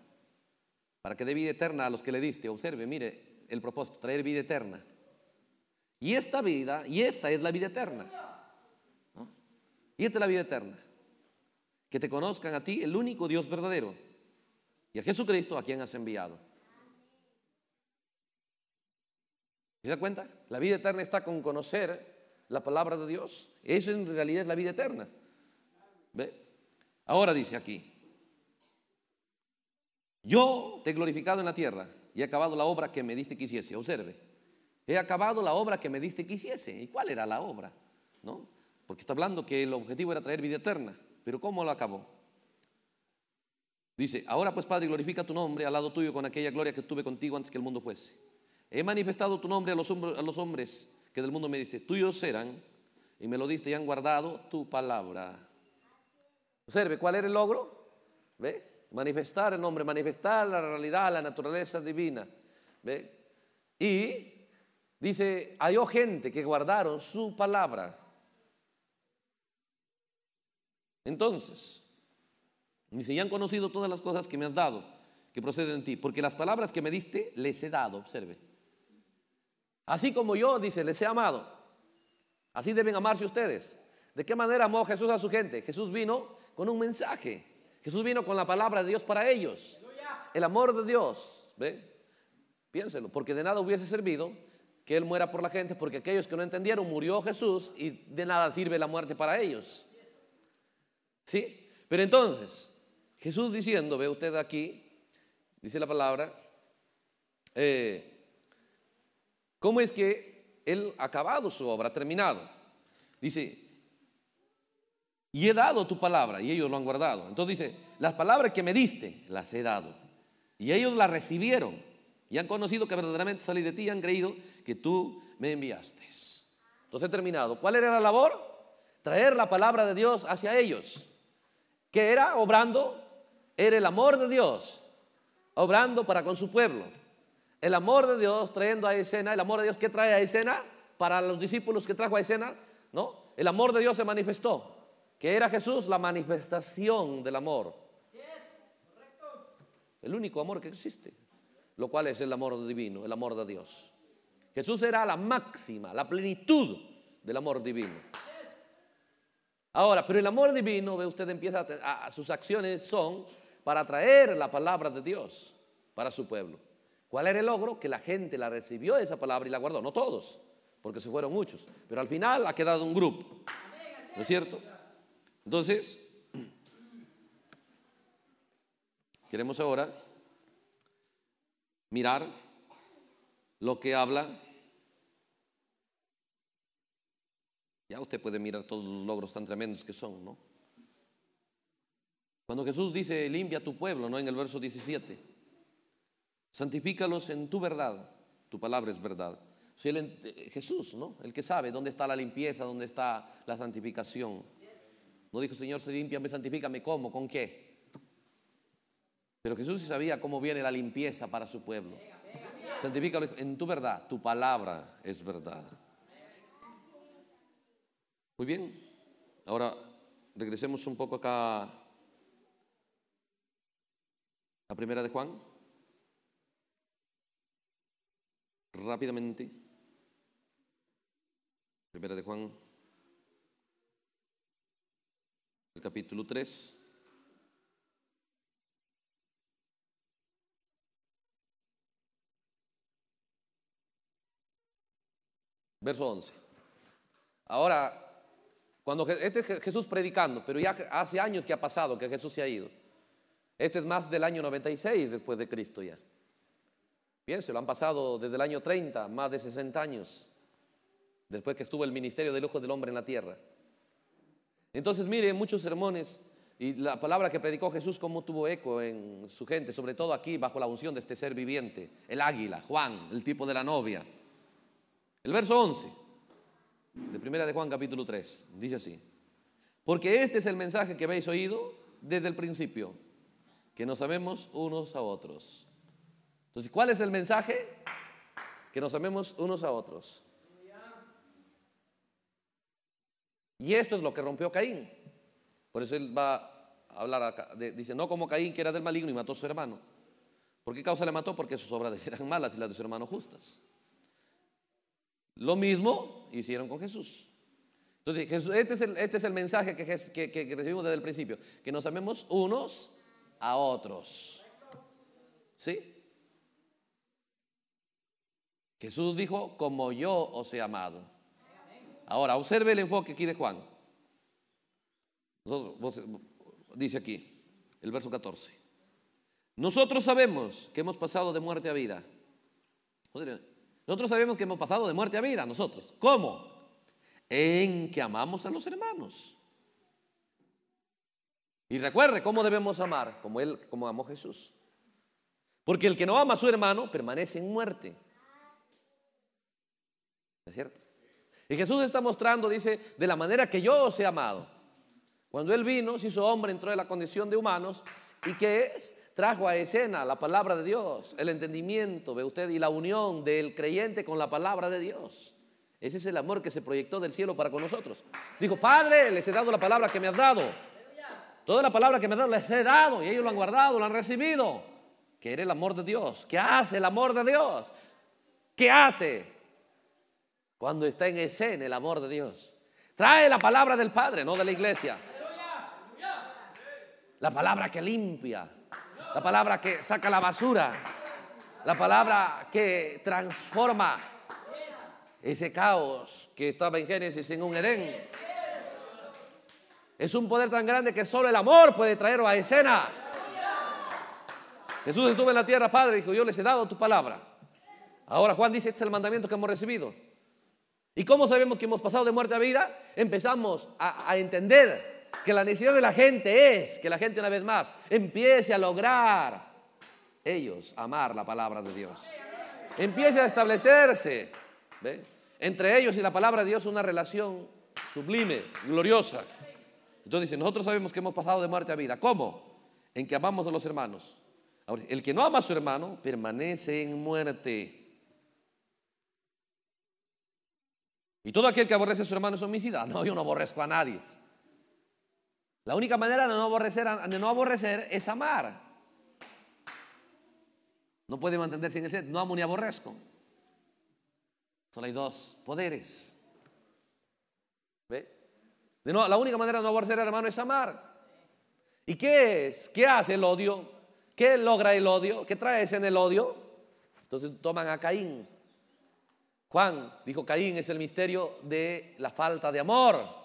para que dé vida eterna a los que le diste. Observe, mire el propósito, traer vida eterna. Y esta vida, y esta es la vida eterna esta es la vida eterna. Que te conozcan a ti, el único Dios verdadero, y a Jesucristo a quien has enviado. ¿Se da cuenta? La vida eterna está con conocer la palabra de Dios. Eso en realidad es la vida eterna. ¿Ve? Ahora dice aquí, yo te he glorificado en la tierra y he acabado la obra que me diste que hiciese. Observe, he acabado la obra que me diste que hiciese. ¿Y cuál era la obra? ¿No? Porque está hablando que el objetivo era traer vida eterna. Pero ¿cómo lo acabó? Dice, ahora pues Padre, glorifica tu nombre al lado tuyo con aquella gloria que tuve contigo antes que el mundo fuese. He manifestado tu nombre a los, hombres que del mundo me diste. Tuyos eran y me lo diste y han guardado tu palabra. Observe, ¿cuál era el logro? ¿Ve? Manifestar el nombre, manifestar la realidad, la naturaleza divina. ¿Ve? Y dice, Hay gente que guardaron su palabra. Entonces, ni se han conocido todas las cosas que me has dado, que proceden de ti, porque las palabras que me diste les he dado, observe. Así como yo, dice, les he amado. Así deben amarse ustedes. ¿De qué manera amó Jesús a su gente? Jesús vino con un mensaje. Jesús vino con la palabra de Dios para ellos. El amor de Dios. ¿Ve? Piénselo, porque de nada hubiese servido que Él muera por la gente, porque aquellos que no entendieron murió Jesús y de nada sirve la muerte para ellos. ¿Sí? Pero entonces, Jesús diciendo, ve usted aquí, dice la palabra, eh, ¿cómo es que Él ha acabado su obra, ha terminado? Dice, y he dado tu palabra, y ellos lo han guardado. Entonces dice, las palabras que me diste, las he dado. Y ellos las recibieron, y han conocido que verdaderamente salí de ti, y han creído que tú me enviaste. Entonces he terminado. ¿Cuál era la labor? Traer la palabra de Dios hacia ellos que era obrando, era el amor de Dios, obrando para con su pueblo. El amor de Dios trayendo a escena, el amor de Dios que trae a escena para los discípulos que trajo a escena, ¿no? El amor de Dios se manifestó, que era Jesús la manifestación del amor. El único amor que existe, lo cual es el amor divino, el amor de Dios. Jesús era la máxima, la plenitud del amor divino. Ahora, pero el amor divino, ve usted, empieza a, sus acciones son para traer la palabra de Dios para su pueblo. ¿Cuál era el logro? Que la gente la recibió esa palabra y la guardó. No todos, porque se fueron muchos, pero al final ha quedado un grupo. ¿No es cierto? Entonces, queremos ahora mirar lo que habla Ya usted puede mirar todos los logros tan tremendos que son, ¿no? Cuando Jesús dice, limpia tu pueblo, ¿no? En el verso 17, santifícalos en tu verdad, tu palabra es verdad. Si eh, Jesús, ¿no? El que sabe dónde está la limpieza, dónde está la santificación. No dijo, Señor, se limpia, me cómo, ¿con qué? Pero Jesús sí sabía cómo viene la limpieza para su pueblo. santifícalos en tu verdad, tu palabra es verdad. Muy bien, ahora regresemos un poco acá a Primera de Juan. Rápidamente. Primera de Juan, el capítulo 3. Verso 11. Ahora, cuando este es Jesús predicando, pero ya hace años que ha pasado que Jesús se ha ido. Este es más del año 96 después de Cristo ya. lo han pasado desde el año 30, más de 60 años, después que estuvo el ministerio del ojo del hombre en la tierra. Entonces, mire, muchos sermones y la palabra que predicó Jesús, cómo tuvo eco en su gente, sobre todo aquí, bajo la unción de este ser viviente, el águila, Juan, el tipo de la novia. El verso 11 de Primera de Juan capítulo 3. Dice así. Porque este es el mensaje que habéis oído desde el principio, que nos amemos unos a otros. Entonces, ¿cuál es el mensaje? Que nos amemos unos a otros. Y esto es lo que rompió Caín. Por eso él va a hablar, dice, no como Caín que era del maligno y mató a su hermano. ¿Por qué causa le mató? Porque sus obras eran malas y las de su hermano justas. Lo mismo hicieron con Jesús. Entonces, este, este, es el, mensaje que, recibimos desde el principio, que nos amemos unos a otros. ¿Sí? Jesús dijo, como yo os he amado. Ahora, observe el enfoque aquí de Juan. dice aquí, el verso 14. Nosotros sabemos que hemos pasado de muerte a vida. Nosotros sabemos que hemos pasado de muerte a vida, nosotros. ¿Cómo? En que amamos a los hermanos. Y recuerde, ¿cómo debemos amar? Como Él, como amó Jesús. Porque el que no ama a su hermano permanece en muerte. ¿Es cierto? Y Jesús está mostrando, dice, de la manera que yo os he amado. Cuando Él vino, se hizo hombre, entró en la condición de humanos. ¿Y qué es? trajo a escena la palabra de Dios, el entendimiento, ve usted, y la unión del creyente con la palabra de Dios. Ese es el amor que se proyectó del cielo para con nosotros. Dijo, Padre, les he dado la palabra que me has dado. Toda la palabra que me has dado les he dado y ellos lo han guardado, lo han recibido. Que era el amor de Dios. ¿Qué hace el amor de Dios? ¿Qué hace cuando está en escena el amor de Dios? Trae la palabra del Padre, no de la iglesia. La palabra que limpia, la palabra que saca la basura, la palabra que transforma ese caos que estaba en Génesis en un Edén. Es un poder tan grande que solo el amor puede traerlo a escena. Jesús estuvo en la tierra, Padre, dijo, yo les he dado tu palabra. Ahora Juan dice, este es el mandamiento que hemos recibido. ¿Y cómo sabemos que hemos pasado de muerte a vida? Empezamos a, a entender que la necesidad de la gente es que la gente una vez más empiece a lograr ellos amar la palabra de Dios. Empiece a establecerse entre ellos y la palabra de Dios una relación sublime, gloriosa. Entonces dice, nosotros sabemos que hemos pasado de muerte a vida. ¿Cómo? En que amamos a los hermanos. el que no ama a su hermano permanece en muerte. Y todo aquel que aborrece a su hermano es homicida. No, yo no aborrezco a nadie. La única manera de no aborrecer, de no aborrecer es amar. No puede mantenerse en el No amo ni aborrezco. Solo hay dos poderes. De la única manera de no aborrecer hermano es amar. ¿Y qué es? ¿Qué hace el odio? ¿Qué logra el odio? ¿Qué traes en el odio? Entonces toman a Caín. Juan dijo, Caín es el misterio de la falta de amor.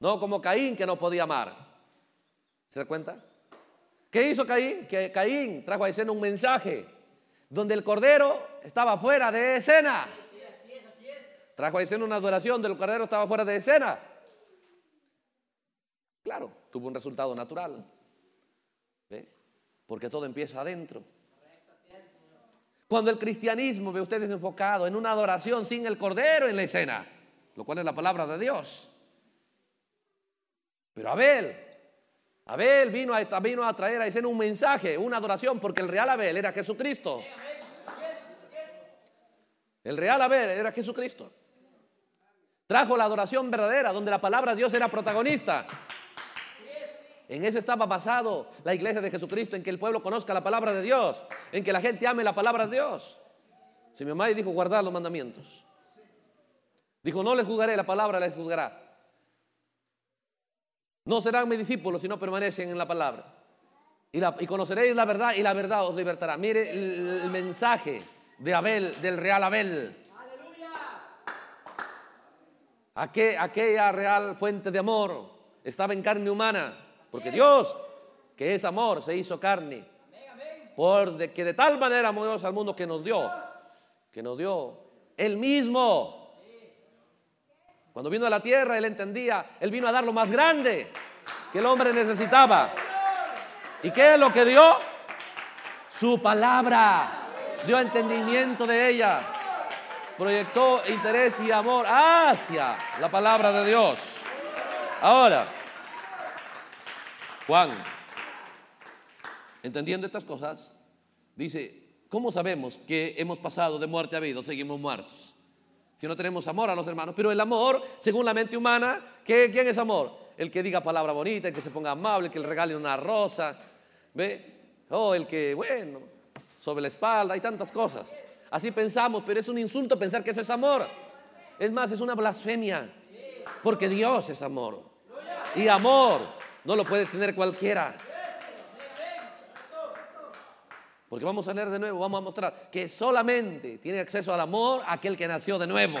No como Caín que no podía amar. ¿Se da cuenta? ¿Qué hizo Caín? Que Caín trajo a escena un mensaje donde el cordero estaba fuera de escena. Trajo a escena una adoración Donde el cordero estaba fuera de escena. Claro, tuvo un resultado natural. ¿Ve? Porque todo empieza adentro. Cuando el cristianismo ve usted desenfocado en una adoración sin el cordero en la escena, lo cual es la palabra de Dios. Pero Abel, Abel vino a, vino a traer a Isen un mensaje, una adoración, porque el real Abel era Jesucristo. El real Abel era Jesucristo. Trajo la adoración verdadera, donde la palabra de Dios era protagonista. En eso estaba basado la iglesia de Jesucristo, en que el pueblo conozca la palabra de Dios, en que la gente ame la palabra de Dios. Si mi mamá dijo guardar los mandamientos, dijo no les juzgaré, la palabra les juzgará. No serán mis discípulos si no permanecen en la palabra. Y, conoceréis la verdad y la verdad os libertará. Mire el, mensaje de Abel, del real Abel. ¡Aleluya! aquella real fuente de amor estaba en carne humana, porque Dios, que es amor, se hizo carne. Por de, que de tal manera amó Dios al mundo que nos dio, que nos dio el mismo cuando vino a la tierra, él entendía, él vino a dar lo más grande que el hombre necesitaba. ¿Y qué es lo que dio? Su palabra. Dio entendimiento de ella. Proyectó interés y amor hacia la palabra de Dios. Ahora, Juan, entendiendo estas cosas, dice, ¿cómo sabemos que hemos pasado de muerte a vida o seguimos muertos? si no tenemos amor a los hermanos. Pero el amor, según la mente humana, ¿qué, ¿quién es amor? El que diga palabra bonita, el que se ponga amable, el que le regale una rosa, ¿ve? O el que, bueno, sobre la espalda, hay tantas cosas. Así pensamos, pero es un insulto pensar que eso es amor. Es más, es una blasfemia, porque Dios es amor. Y amor no lo puede tener cualquiera. Porque vamos a leer de nuevo, vamos a mostrar que solamente tiene acceso al amor aquel que nació de nuevo.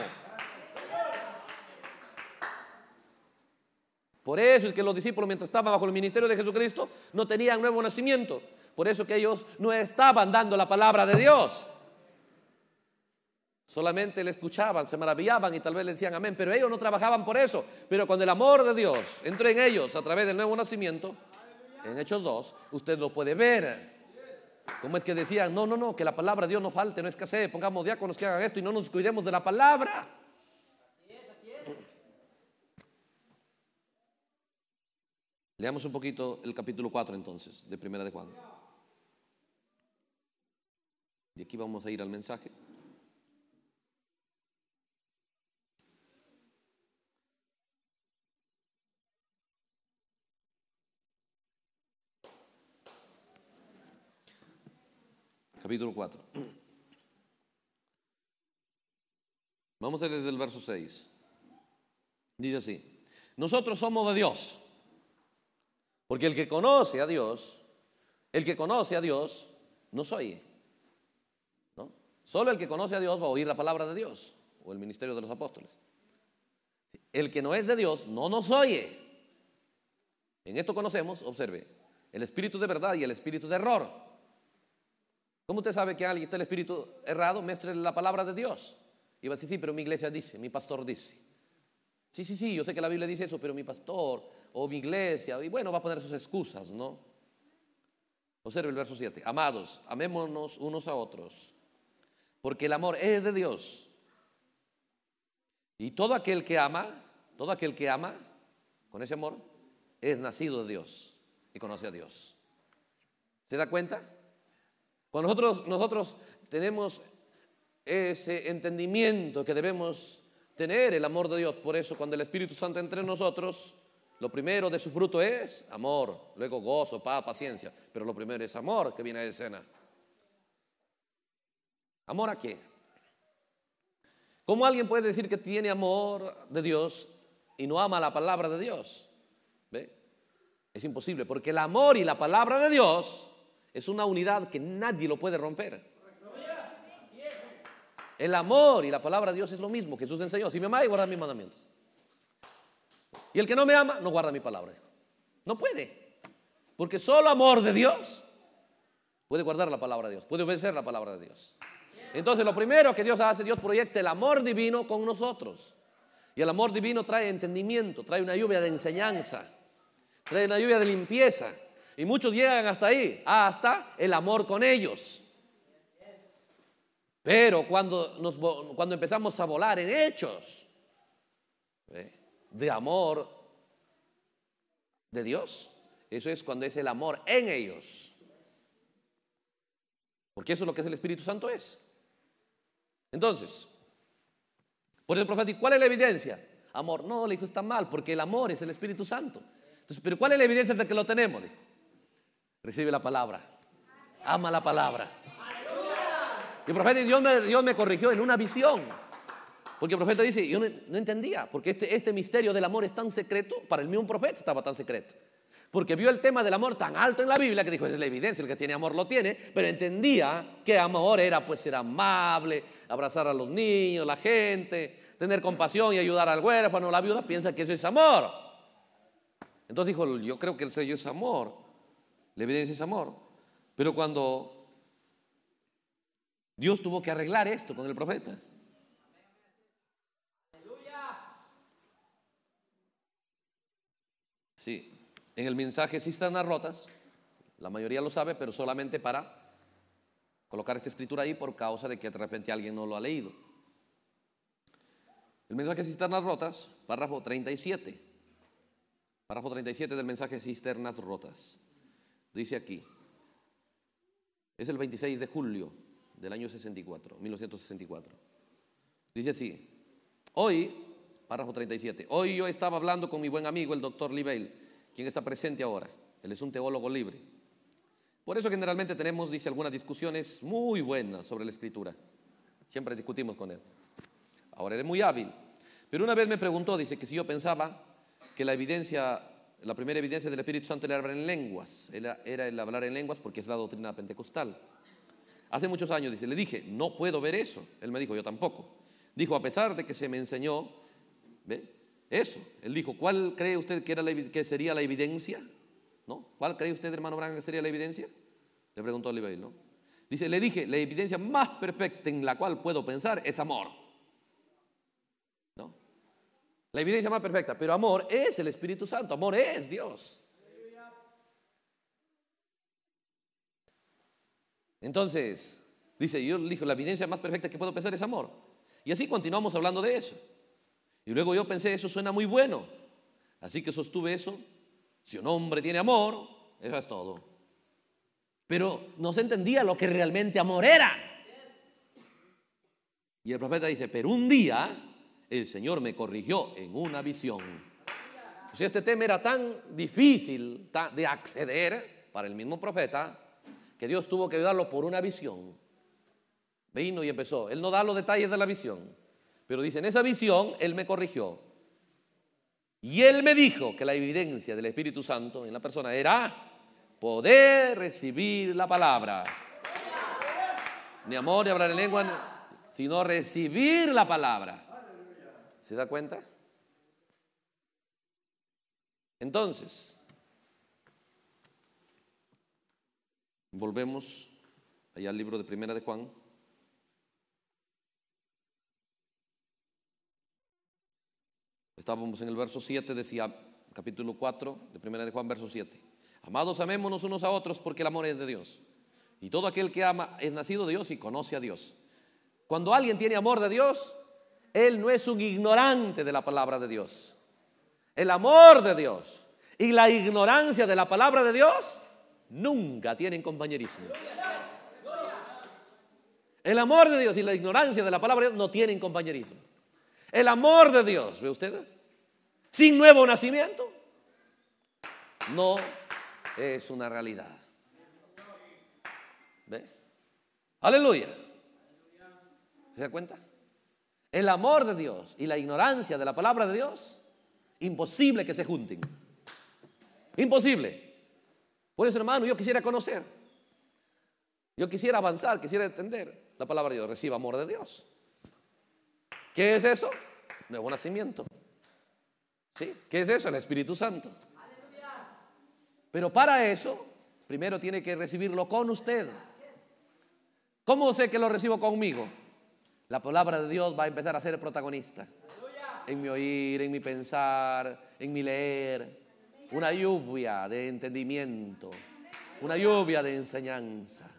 Por eso es que los discípulos mientras estaban bajo el ministerio de Jesucristo no tenían nuevo nacimiento. Por eso que ellos no estaban dando la palabra de Dios. Solamente le escuchaban, se maravillaban y tal vez le decían amén, pero ellos no trabajaban por eso. Pero cuando el amor de Dios entró en ellos a través del nuevo nacimiento, en Hechos 2, usted lo puede ver. ¿Cómo es que decían? No, no, no, que la palabra de Dios no falte, no escasee, pongamos diáconos que hagan esto y no nos cuidemos de la palabra. Así es, así es. Leamos un poquito el capítulo 4 entonces, de Primera de Juan. Y aquí vamos a ir al mensaje. capítulo 4. Vamos a leer desde el verso 6. Dice así, nosotros somos de Dios, porque el que conoce a Dios, el que conoce a Dios, nos oye. ¿no? Solo el que conoce a Dios va a oír la palabra de Dios o el ministerio de los apóstoles. El que no es de Dios no nos oye. En esto conocemos, observe, el espíritu de verdad y el espíritu de error. ¿Cómo usted sabe que alguien está el espíritu errado? Mestre la palabra de Dios. Y va a decir, sí, pero mi iglesia dice, mi pastor dice. Sí, sí, sí, yo sé que la Biblia dice eso, pero mi pastor o mi iglesia, y bueno, va a poner sus excusas, ¿no? Observe el verso 7. Amados, amémonos unos a otros, porque el amor es de Dios. Y todo aquel que ama, todo aquel que ama con ese amor, es nacido de Dios y conoce a Dios. ¿Se da cuenta? nosotros, nosotros tenemos ese entendimiento que debemos tener, el amor de Dios, por eso cuando el Espíritu Santo entre en nosotros, lo primero de su fruto es amor, luego gozo, paz, paciencia, pero lo primero es amor que viene a escena. ¿Amor a qué? ¿Cómo alguien puede decir que tiene amor de Dios y no ama la palabra de Dios? Es imposible, porque el amor y la palabra de Dios es una unidad que nadie lo puede romper. El amor y la palabra de Dios es lo mismo. Jesús enseñó, si me ama, guarda mis mandamientos. Y el que no me ama, no guarda mi palabra. No puede. Porque solo amor de Dios puede guardar la palabra de Dios, puede obedecer la palabra de Dios. Entonces lo primero que Dios hace, Dios proyecta el amor divino con nosotros. Y el amor divino trae entendimiento, trae una lluvia de enseñanza, trae una lluvia de limpieza y muchos llegan hasta ahí, hasta el amor con ellos. Pero cuando, cuando empezamos a volar en hechos de amor de Dios, eso es cuando es el amor en ellos. Porque eso es lo que es el Espíritu Santo es. Entonces, por el profeta, ¿cuál es la evidencia? Amor, no, le dijo, está mal, porque el amor es el Espíritu Santo. pero ¿cuál es la evidencia de que lo tenemos? Recibe la palabra. Ama la palabra. Y el profeta, Dios me, me corrigió en una visión. Porque el profeta dice, yo no, entendía, porque este, este, misterio del amor es tan secreto, para el mismo profeta estaba tan secreto. Porque vio el tema del amor tan alto en la Biblia que dijo, es la evidencia, el que tiene amor lo tiene, pero entendía que amor era pues ser amable, abrazar a los niños, la gente, tener compasión y ayudar al huérfano, la viuda, piensa que eso es amor. Entonces dijo, yo creo que el sello es amor. La evidencia es amor. Pero cuando Dios tuvo que arreglar esto con el profeta. Sí, en el mensaje cisternas rotas, la mayoría lo sabe, pero solamente para colocar esta escritura ahí por causa de que de repente alguien no lo ha leído. El mensaje Cisternas Rotas, párrafo 37. Párrafo 37 del mensaje Cisternas Rotas. Dice aquí, es el 26 de julio del año 64, 1964. Dice así, hoy, párrafo 37, hoy yo estaba hablando con mi buen amigo, el doctor Libel, quien está presente ahora. Él es un teólogo libre. Por eso generalmente tenemos, dice, algunas discusiones muy buenas sobre la escritura. Siempre discutimos con él. Ahora él es muy hábil. Pero una vez me preguntó, dice, que si yo pensaba que la evidencia la primera evidencia del Espíritu Santo era hablar en lenguas, era, el hablar en lenguas porque es la doctrina pentecostal. Hace muchos años, dice, le dije, no puedo ver eso. Él me dijo, yo tampoco. Dijo, a pesar de que se me enseñó, ¿ve? Eso. Él dijo, ¿cuál cree usted que, era que sería la evidencia? ¿No? ¿Cuál cree usted, hermano Branca, que sería la evidencia? Le preguntó Oliveira, ¿no? Dice, le dije, la evidencia más perfecta en la cual puedo pensar es amor. La evidencia más perfecta. Pero amor es el Espíritu Santo, amor es Dios. Entonces, dice, yo le la evidencia más perfecta que puedo pensar es amor. Y así continuamos hablando de eso. Y luego yo pensé, eso suena muy bueno. Así que sostuve eso. Si un hombre tiene amor, eso es todo. Pero no se entendía lo que realmente amor era. Y el profeta dice, pero un día el Señor me corrigió en una visión. Si este tema era tan difícil de acceder para el mismo profeta que Dios tuvo que ayudarlo por una visión. Vino y empezó. Él no da los detalles de la visión, pero dice, en esa visión Él me corrigió. Y Él me dijo que la evidencia del Espíritu Santo en la persona era poder recibir la palabra. Ni amor, ni hablar en lengua, sino recibir la palabra. ¿Se da cuenta? Entonces, volvemos allá al libro de Primera de Juan. Estábamos en el verso 7, decía capítulo 4 de Primera de Juan, verso 7. Amados, amémonos unos a otros porque el amor es de Dios. Y todo aquel que ama es nacido de Dios y conoce a Dios. Cuando alguien tiene amor de Dios, él no es un ignorante de la palabra de Dios. El amor de Dios y la ignorancia de la palabra de Dios nunca tienen compañerismo. El amor de Dios y la ignorancia de la palabra de Dios no tienen compañerismo. El amor de Dios, ¿ve usted? Sin nuevo nacimiento, no es una realidad. ¿Ve? Aleluya. ¿Se da cuenta? el amor de Dios y la ignorancia de la palabra de Dios, imposible que se junten. Imposible. Por eso, hermano, yo quisiera conocer. Yo quisiera avanzar, quisiera entender la palabra de Dios. Reciba amor de Dios. ¿Qué es eso? Nuevo nacimiento. ¿Sí? ¿Qué es eso? El Espíritu Santo. Pero para eso, primero tiene que recibirlo con usted. ¿Cómo sé que lo recibo conmigo? la palabra de Dios va a empezar a ser protagonista. En mi oír, en mi pensar, en mi leer. Una lluvia de entendimiento, una lluvia de enseñanza.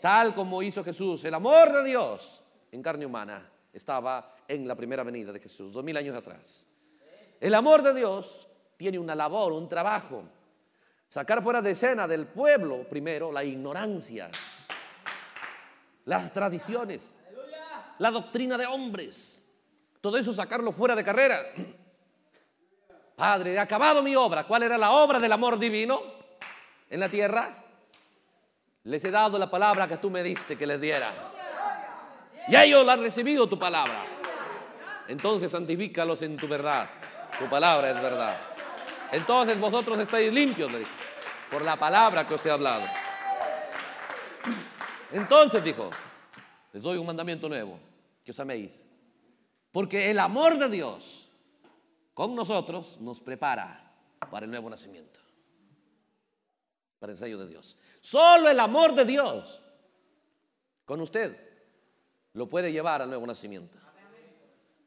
Tal como hizo Jesús, el amor de Dios en carne humana estaba en la primera venida de Jesús, dos mil años atrás. El amor de Dios tiene una labor, un trabajo. Sacar fuera de escena del pueblo primero la ignorancia, las tradiciones, la doctrina de hombres. Todo eso sacarlo fuera de carrera. Padre, he acabado mi obra. ¿Cuál era la obra del amor divino en la tierra? Les he dado la palabra que tú me diste que les diera. Y ellos han recibido tu palabra. Entonces santifícalos en tu verdad. Tu palabra es verdad. Entonces vosotros estáis limpios, por la palabra que os he hablado. Entonces dijo, les doy un mandamiento nuevo, que os améis. Porque el amor de Dios con nosotros nos prepara para el nuevo nacimiento, para el sello de Dios. Solo el amor de Dios con usted lo puede llevar al nuevo nacimiento,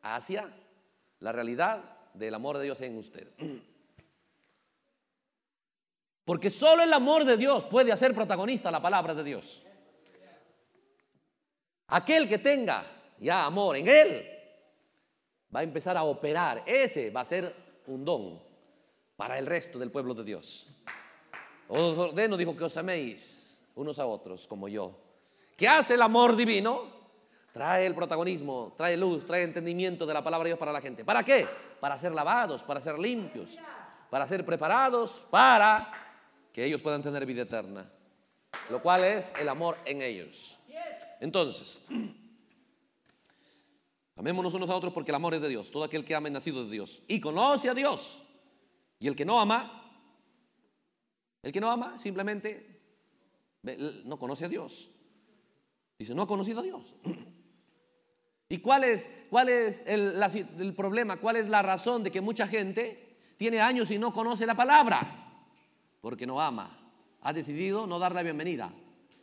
hacia la realidad del amor de Dios en usted. Porque solo el amor de Dios puede hacer protagonista la palabra de Dios. Aquel que tenga ya amor en él va a empezar a operar. Ese va a ser un don para el resto del pueblo de Dios. Os ordeno, dijo, que os améis unos a otros como yo. ¿Qué hace el amor divino? Trae el protagonismo, trae luz, trae entendimiento de la palabra de Dios para la gente. ¿Para qué? Para ser lavados, para ser limpios, para ser preparados, para que ellos puedan tener vida eterna. Lo cual es el amor en ellos. Entonces, amémonos unos a otros porque el amor es de Dios. Todo aquel que ama es nacido de Dios y conoce a Dios. Y el que no ama, el que no ama simplemente no conoce a Dios. Dice, no ha conocido a Dios. ¿Y cuál es, cuál es el, el problema? ¿Cuál es la razón de que mucha gente tiene años y no conoce la palabra? Porque no ama. Ha decidido no dar la bienvenida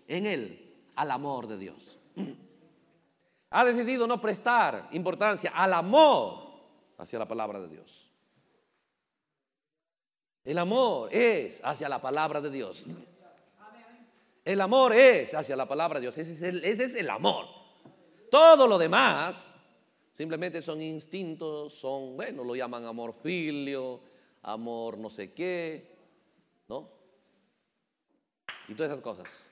en Él al amor de Dios. Ha decidido no prestar importancia al amor hacia la palabra de Dios. El amor es hacia la palabra de Dios. El amor es hacia la palabra de Dios. Ese es el, es el amor. Todo lo demás simplemente son instintos, son, bueno, lo llaman amor filio, amor no sé qué, ¿no? Y todas esas cosas.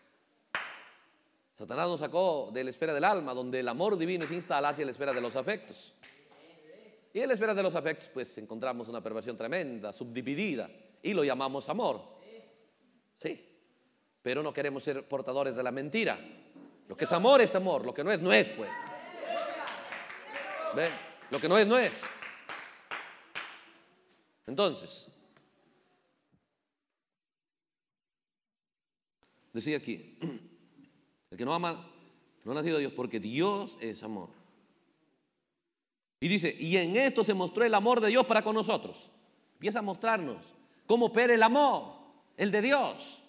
Satanás nos sacó de la esfera del alma, donde el amor divino se instala hacia la esfera de los afectos. Y en la esfera de los afectos, pues encontramos una perversión tremenda, subdividida, y lo llamamos amor. Sí, pero no queremos ser portadores de la mentira. Lo que es amor es amor, lo que no es, no es, pues. Lo que no es, no es. Entonces, decía aquí, El que no ama no ha nacido Dios porque Dios es amor. Y dice, y en esto se mostró el amor de Dios para con nosotros. Empieza a mostrarnos cómo opera el amor, el de Dios.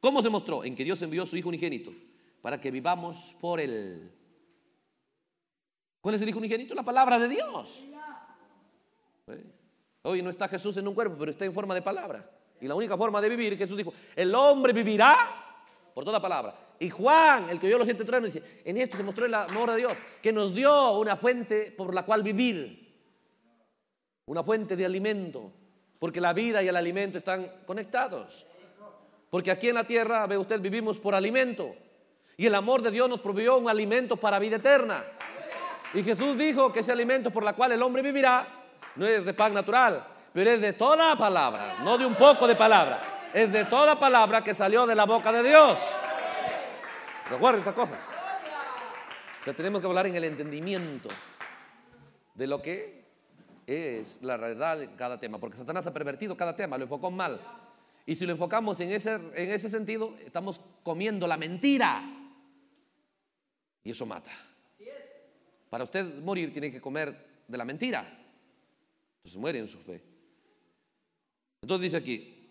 ¿Cómo se mostró? En que Dios envió a su Hijo unigénito para que vivamos por Él. ¿Cuál es el Hijo unigénito? La palabra de Dios. ¿Eh? Hoy no está Jesús en un cuerpo, pero está en forma de palabra. Y la única forma de vivir, Jesús dijo, el hombre vivirá por toda palabra. Y Juan, el que yo los siete truenos, dice, en esto se mostró el amor de Dios, que nos dio una fuente por la cual vivir, una fuente de alimento, porque la vida y el alimento están conectados. Porque aquí en la tierra, ve usted, vivimos por alimento. Y el amor de Dios nos proveyó un alimento para vida eterna. Y Jesús dijo que ese alimento por la cual el hombre vivirá no es de pan natural, pero es de toda palabra, no de un poco de palabra es de toda palabra que salió de la boca de Dios. Recuerden estas cosas. tenemos que hablar en el entendimiento de lo que es la realidad de cada tema, porque Satanás ha pervertido cada tema, lo enfocó mal. Y si lo enfocamos en ese, en ese sentido, estamos comiendo la mentira. Y eso mata. Para usted morir tiene que comer de la mentira. Entonces muere en su fe. Entonces dice aquí,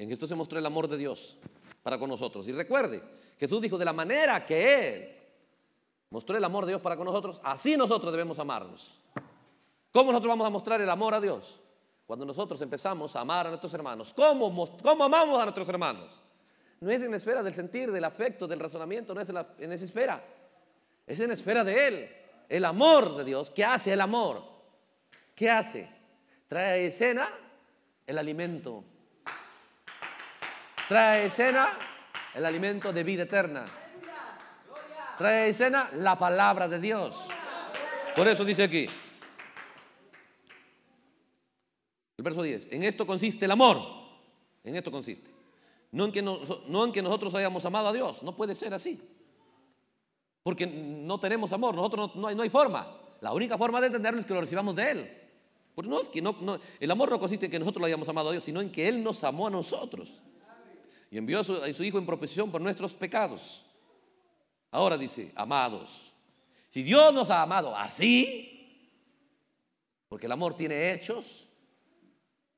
En esto se mostró el amor de Dios para con nosotros. Y recuerde, Jesús dijo, de la manera que Él mostró el amor de Dios para con nosotros, así nosotros debemos amarnos. ¿Cómo nosotros vamos a mostrar el amor a Dios? Cuando nosotros empezamos a amar a nuestros hermanos. ¿Cómo, amamos a nuestros hermanos? No es en la esfera del sentir, del afecto, del razonamiento, no es en, en esa esfera. Es en la esfera de Él. El amor de Dios. ¿Qué hace el amor? ¿Qué hace? Trae a escena el alimento Trae escena el alimento de vida eterna. Trae escena la palabra de Dios. Por eso dice aquí. El verso 10. En esto consiste el amor. En esto consiste. No en, que nosotros hayamos amado a Dios. No puede ser así. Porque no tenemos amor. Nosotros no, hay, forma. La única forma de entenderlo es que lo recibamos de Él. Porque no es que el amor no consiste en que nosotros lo hayamos amado a Dios, sino en que Él nos amó a nosotros y envió a su, Hijo en propiciación por nuestros pecados. Ahora dice, amados, si Dios nos ha amado así, porque el amor tiene hechos,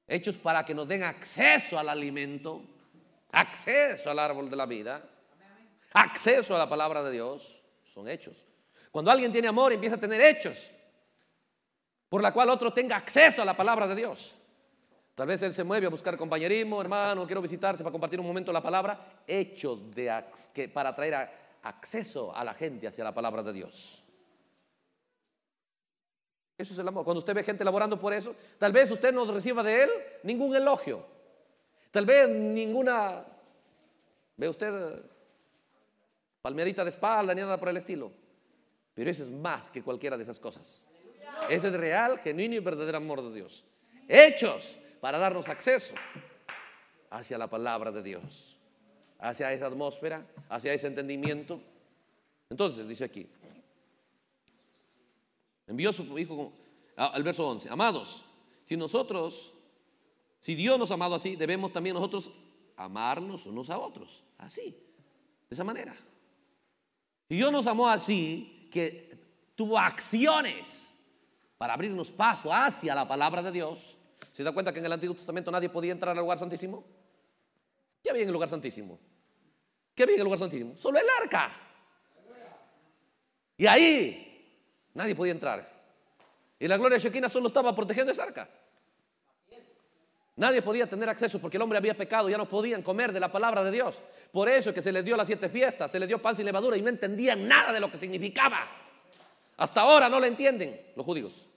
hechos para que nos den acceso al alimento, acceso al árbol de la vida, acceso a la palabra de Dios, son hechos. Cuando alguien tiene amor empieza a tener hechos, por la cual otro tenga acceso a la palabra de Dios. Tal vez él se mueve a buscar compañerismo, hermano, quiero visitarte para compartir un momento la palabra, hecho de, que, para traer acceso a la gente hacia la palabra de Dios. Eso es el amor. Cuando usted ve gente laborando por eso, tal vez usted no reciba de él ningún elogio. Tal vez ninguna, ve usted, palmeadita de espalda, ni nada por el estilo. Pero eso es más que cualquiera de esas cosas. Ese es el real, genuino y verdadero amor de Dios. Hechos para darnos acceso hacia la palabra de Dios, hacia esa atmósfera, hacia ese entendimiento. Entonces, dice aquí, envió su hijo ah, al verso 11, amados, si nosotros, si Dios nos ha amado así, debemos también nosotros amarnos unos a otros, así, de esa manera. Y Dios nos amó así que tuvo acciones para abrirnos paso hacia la palabra de Dios. ¿Se da cuenta que en el Antiguo Testamento nadie podía entrar al lugar santísimo? ¿Qué había en el lugar santísimo? ¿Qué había en el lugar santísimo? Solo el arca. Y ahí nadie podía entrar. Y la gloria de Shekinah solo estaba protegiendo esa arca. Nadie podía tener acceso porque el hombre había pecado, ya no podían comer de la palabra de Dios. Por eso que se les dio las siete fiestas, se les dio pan sin levadura y no entendían nada de lo que significaba. Hasta ahora no lo entienden los judíos.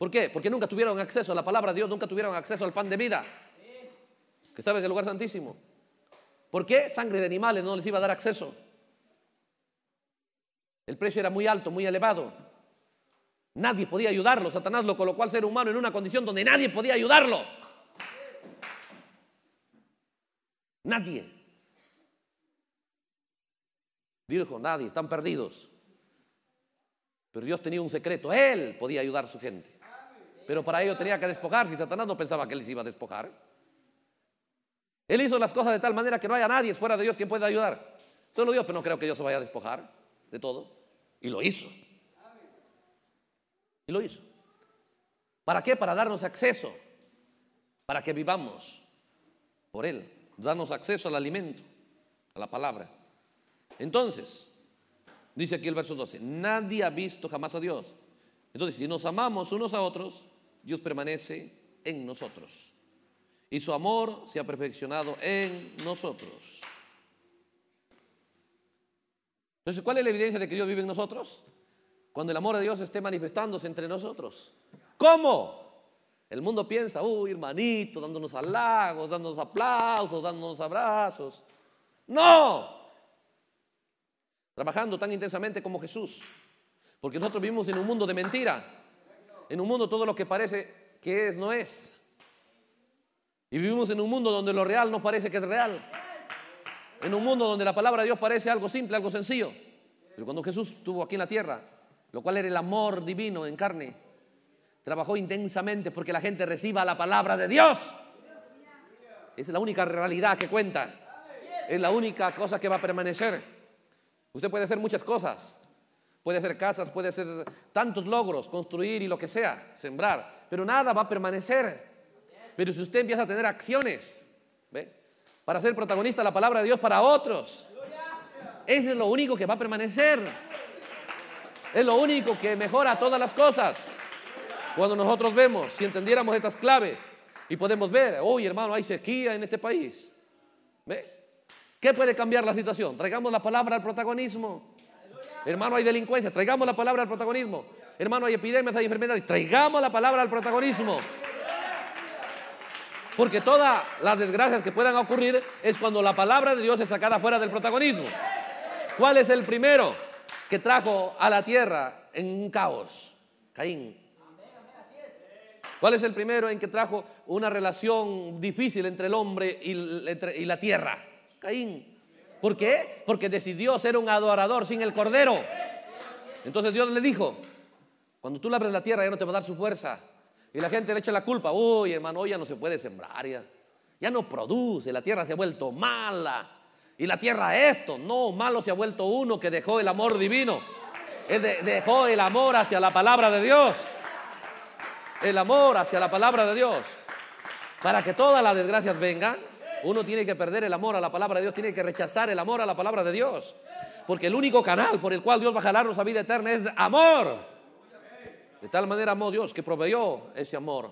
¿Por qué? Porque nunca tuvieron acceso a la palabra de Dios, nunca tuvieron acceso al pan de vida, que estaba en el lugar santísimo. ¿Por qué sangre de animales no les iba a dar acceso? El precio era muy alto, muy elevado. Nadie podía ayudarlo. Satanás lo colocó al ser humano en una condición donde nadie podía ayudarlo. Nadie. Dijo, nadie, están perdidos. Pero Dios tenía un secreto. Él podía ayudar a su gente. Pero para ello tenía que despojar. Si Satanás no pensaba que les iba a despojar. Él hizo las cosas de tal manera que no haya nadie fuera de Dios quien pueda ayudar. Solo Dios, pero no creo que Dios se vaya a despojar de todo. Y lo hizo. Y lo hizo. ¿Para qué? Para darnos acceso. Para que vivamos por Él. Darnos acceso al alimento, a la palabra. Entonces, dice aquí el verso 12, nadie ha visto jamás a Dios. Entonces, si nos amamos unos a otros, Dios permanece en nosotros. Y su amor se ha perfeccionado en nosotros. Entonces, ¿cuál es la evidencia de que Dios vive en nosotros? Cuando el amor de Dios esté manifestándose entre nosotros. ¿Cómo? El mundo piensa, uy, hermanito, dándonos halagos, dándonos aplausos, dándonos abrazos. No. Trabajando tan intensamente como Jesús. Porque nosotros vivimos en un mundo de mentira en un mundo todo lo que parece que es, no es. Y vivimos en un mundo donde lo real no parece que es real. En un mundo donde la palabra de Dios parece algo simple, algo sencillo. Pero cuando Jesús estuvo aquí en la tierra, lo cual era el amor divino en carne, trabajó intensamente porque la gente reciba la palabra de Dios. Es la única realidad que cuenta. Es la única cosa que va a permanecer. Usted puede hacer muchas cosas, Puede hacer casas, puede hacer tantos logros, construir y lo que sea, sembrar, pero nada va a permanecer. Pero si usted empieza a tener acciones, ¿ve? Para ser protagonista de la palabra de Dios para otros, eso es lo único que va a permanecer. Es lo único que mejora todas las cosas. Cuando nosotros vemos, si entendiéramos estas claves y podemos ver, hoy hermano, hay sequía en este país. ¿Ve? ¿Qué puede cambiar la situación? Traigamos la palabra al protagonismo. Hermano, hay delincuencia, traigamos la palabra al protagonismo. Hermano, hay epidemias, hay enfermedades, traigamos la palabra al protagonismo. Porque todas las desgracias que puedan ocurrir es cuando la palabra de Dios es sacada fuera del protagonismo. ¿Cuál es el primero que trajo a la tierra en un caos? Caín. ¿Cuál es el primero en que trajo una relación difícil entre el hombre y, la tierra? Caín. ¿Por qué? Porque decidió ser un adorador sin el cordero. Entonces Dios le dijo, cuando tú labres la tierra ya no te va a dar su fuerza. Y la gente le echa la culpa, uy hermano, ya no se puede sembrar, ya, ya no produce, la tierra se ha vuelto mala. Y la tierra esto, no, malo se ha vuelto uno que dejó el amor divino. Eh, dejó el amor hacia la palabra de Dios. El amor hacia la palabra de Dios. Para que todas las desgracias vengan uno tiene que perder el amor a la palabra de Dios, tiene que rechazar el amor a la palabra de Dios. Porque el único canal por el cual Dios va a jalarnos a vida eterna es amor. De tal manera amó Dios que proveyó ese amor,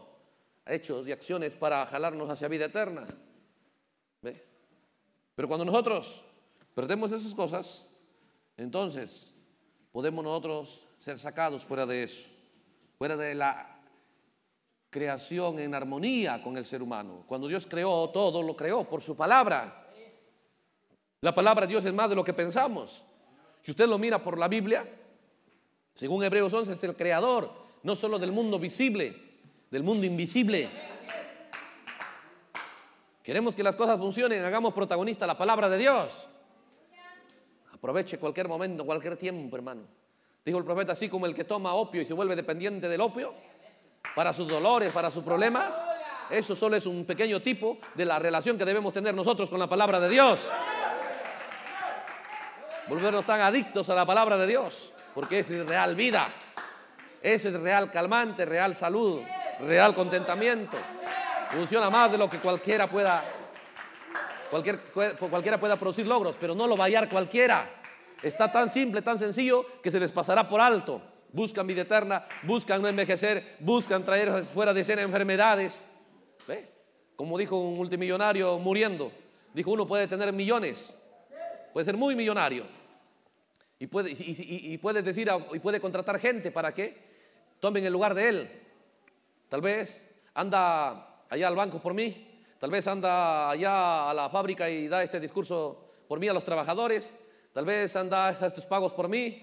hechos y acciones para jalarnos hacia vida eterna. Pero cuando nosotros perdemos esas cosas, entonces podemos nosotros ser sacados fuera de eso, fuera de la creación en armonía con el ser humano. Cuando Dios creó todo, lo creó por su palabra. La palabra de Dios es más de lo que pensamos. Si usted lo mira por la Biblia, según Hebreos 11, es el creador, no solo del mundo visible, del mundo invisible. Queremos que las cosas funcionen, hagamos protagonista la palabra de Dios. Aproveche cualquier momento, cualquier tiempo, hermano. Dijo el profeta, así como el que toma opio y se vuelve dependiente del opio, para sus dolores, para sus problemas. Eso solo es un pequeño tipo de la relación que debemos tener nosotros con la palabra de Dios. Volvernos tan adictos a la palabra de Dios, porque es real vida. Eso es real calmante, real salud, real contentamiento. Funciona más de lo que cualquiera pueda cualquiera pueda producir logros, pero no lo va a hallar cualquiera. Está tan simple, tan sencillo, que se les pasará por alto buscan vida eterna, buscan no envejecer, buscan traer fuera de escena enfermedades. Como dijo un multimillonario muriendo, dijo uno puede tener millones, puede ser muy millonario y puede, y, decir y puede contratar gente para que tomen el lugar de él. Tal vez anda allá al banco por mí, tal vez anda allá a la fábrica y da este discurso por mí a los trabajadores, tal vez anda a estos pagos por mí,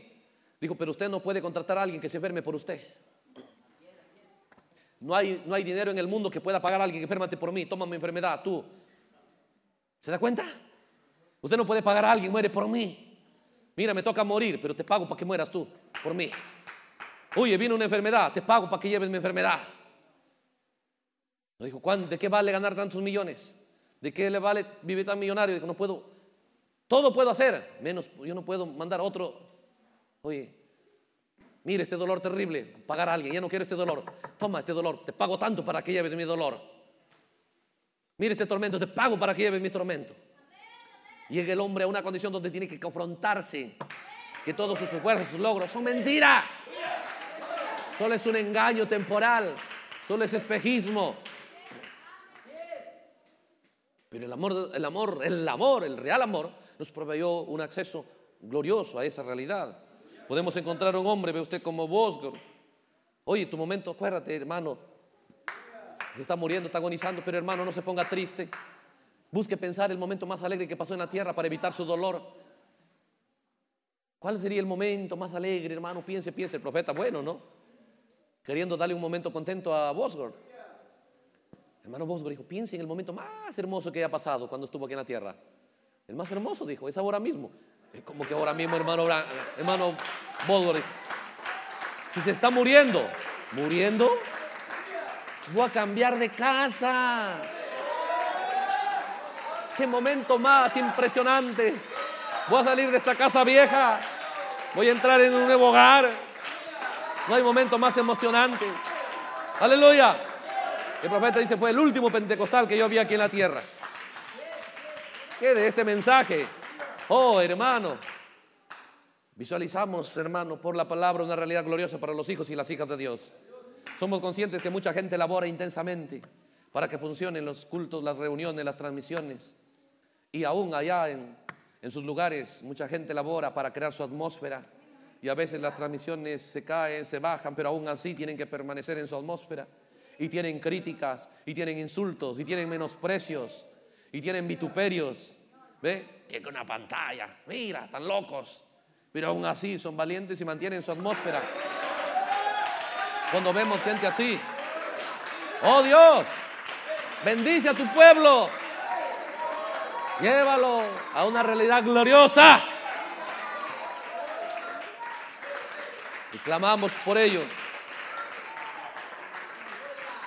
Dijo, pero usted no puede contratar a alguien que se enferme por usted. No hay, no hay dinero en el mundo que pueda pagar a alguien que enfermate por mí, toma mi enfermedad, tú. ¿Se da cuenta? Usted no puede pagar a alguien, muere por mí. Mira, me toca morir, pero te pago para que mueras tú, por mí. Oye, viene una enfermedad, te pago para que lleves mi enfermedad. dijo, ¿de qué vale ganar tantos millones? ¿De qué le vale vivir tan millonario? Dijo, no puedo, todo puedo hacer, menos yo no puedo mandar otro Oye, mire este dolor terrible, pagar a alguien, ya no quiero este dolor. Toma este dolor, te pago tanto para que lleves mi dolor. Mire este tormento, te pago para que lleves mi tormento. Llega el hombre a una condición donde tiene que confrontarse, que todos sus esfuerzos, sus logros son mentira. Solo es un engaño temporal, solo es espejismo. Pero el amor, el amor, el amor, el real amor nos proveyó un acceso glorioso a esa realidad. Podemos encontrar un hombre, ve usted como Bosgor. Oye, tu momento, acuérdate, hermano. Se está muriendo, está agonizando, pero hermano, no se ponga triste. Busque pensar el momento más alegre que pasó en la tierra para evitar su dolor. ¿Cuál sería el momento más alegre, hermano? Piense, piense, el profeta, bueno, ¿no? Queriendo darle un momento contento a Bosgor. Hermano Bosgor dijo, piense en el momento más hermoso que haya pasado cuando estuvo aquí en la tierra. El más hermoso, dijo, es ahora mismo. Es como que ahora mismo, hermano, eh, hermano Bodore, si se está muriendo, muriendo, voy a cambiar de casa. Qué momento más impresionante. Voy a salir de esta casa vieja. Voy a entrar en un nuevo hogar. No hay momento más emocionante. Aleluya. El profeta dice, fue el último pentecostal que yo vi aquí en la tierra. ¿Qué de este mensaje? Oh, hermano. Visualizamos, hermano, por la palabra una realidad gloriosa para los hijos y las hijas de Dios. Somos conscientes que mucha gente labora intensamente para que funcionen los cultos, las reuniones, las transmisiones. Y aún allá en, sus lugares, mucha gente labora para crear su atmósfera. Y a veces las transmisiones se caen, se bajan, pero aún así tienen que permanecer en su atmósfera. Y tienen críticas, y tienen insultos, y tienen menosprecios, y tienen vituperios. ¿Ve? Tiene una pantalla. Mira, están locos. Pero aún así son valientes y mantienen su atmósfera. Cuando vemos gente así. Oh Dios, bendice a tu pueblo. Llévalo a una realidad gloriosa. Y clamamos por ello.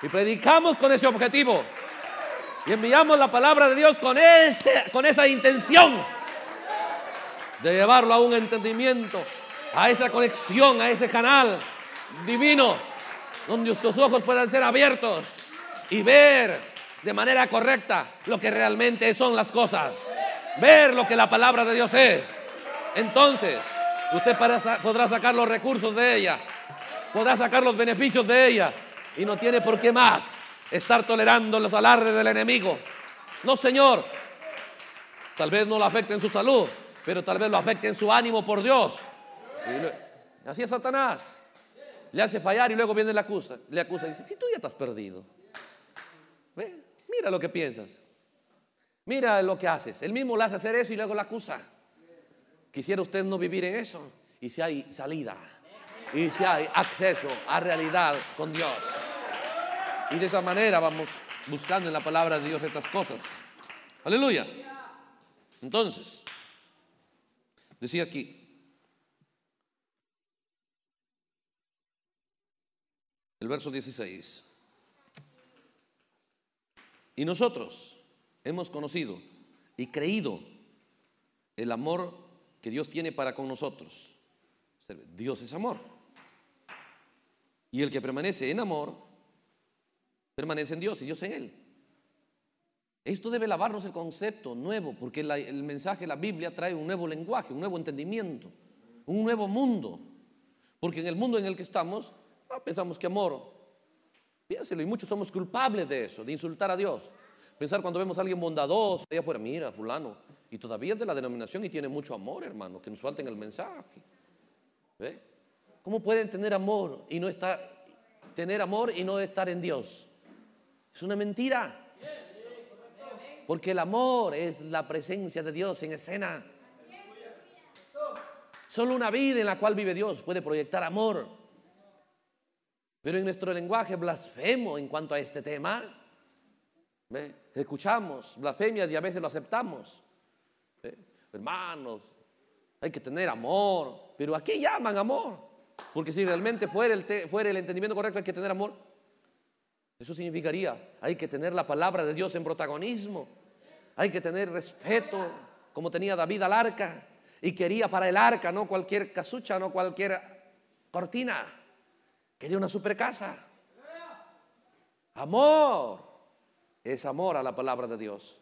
Y predicamos con ese objetivo. Y enviamos la palabra de Dios con, ese, con esa intención de llevarlo a un entendimiento, a esa conexión, a ese canal divino, donde nuestros ojos puedan ser abiertos y ver de manera correcta lo que realmente son las cosas, ver lo que la palabra de Dios es. Entonces, usted podrá sacar los recursos de ella, podrá sacar los beneficios de ella y no tiene por qué más estar tolerando los alardes del enemigo. No, Señor. Tal vez no lo afecte en su salud, pero tal vez lo afecte en su ánimo por Dios. así es Satanás. Le hace fallar y luego viene la acusa. Le acusa y dice, si tú ya estás perdido. Mira lo que piensas. Mira lo que haces. Él mismo le hace hacer eso y luego la acusa. Quisiera usted no vivir en eso. Y si hay salida. Y si hay acceso a realidad con Dios. Y de esa manera vamos buscando en la palabra de Dios estas cosas. Aleluya. Entonces, decía aquí, el verso 16, y nosotros hemos conocido y creído el amor que Dios tiene para con nosotros. Dios es amor. Y el que permanece en amor, permanece en Dios y Dios en él. Esto debe lavarnos el concepto nuevo, porque el mensaje de la Biblia trae un nuevo lenguaje, un nuevo entendimiento, un nuevo mundo. Porque en el mundo en el que estamos, ah, pensamos que amor, piénselo, y muchos somos culpables de eso, de insultar a Dios. Pensar cuando vemos a alguien bondadoso, allá afuera, mira, fulano, y todavía es de la denominación y tiene mucho amor, hermano, que nos falten en el mensaje. ¿Ve? ¿Cómo pueden tener amor y no estar, tener amor y no estar en Dios? Es una mentira. Porque el amor es la presencia de Dios en escena. Solo una vida en la cual vive Dios puede proyectar amor. Pero en nuestro lenguaje blasfemo en cuanto a este tema. Escuchamos blasfemias y a veces lo aceptamos. Hermanos, hay que tener amor. Pero ¿a aquí llaman amor. Porque si realmente fuera el entendimiento correcto, hay que tener amor. Eso significaría, hay que tener la palabra de Dios en protagonismo, hay que tener respeto, como tenía David al arca, y quería para el arca no cualquier casucha, no cualquier cortina, quería una super casa. Amor es amor a la palabra de Dios.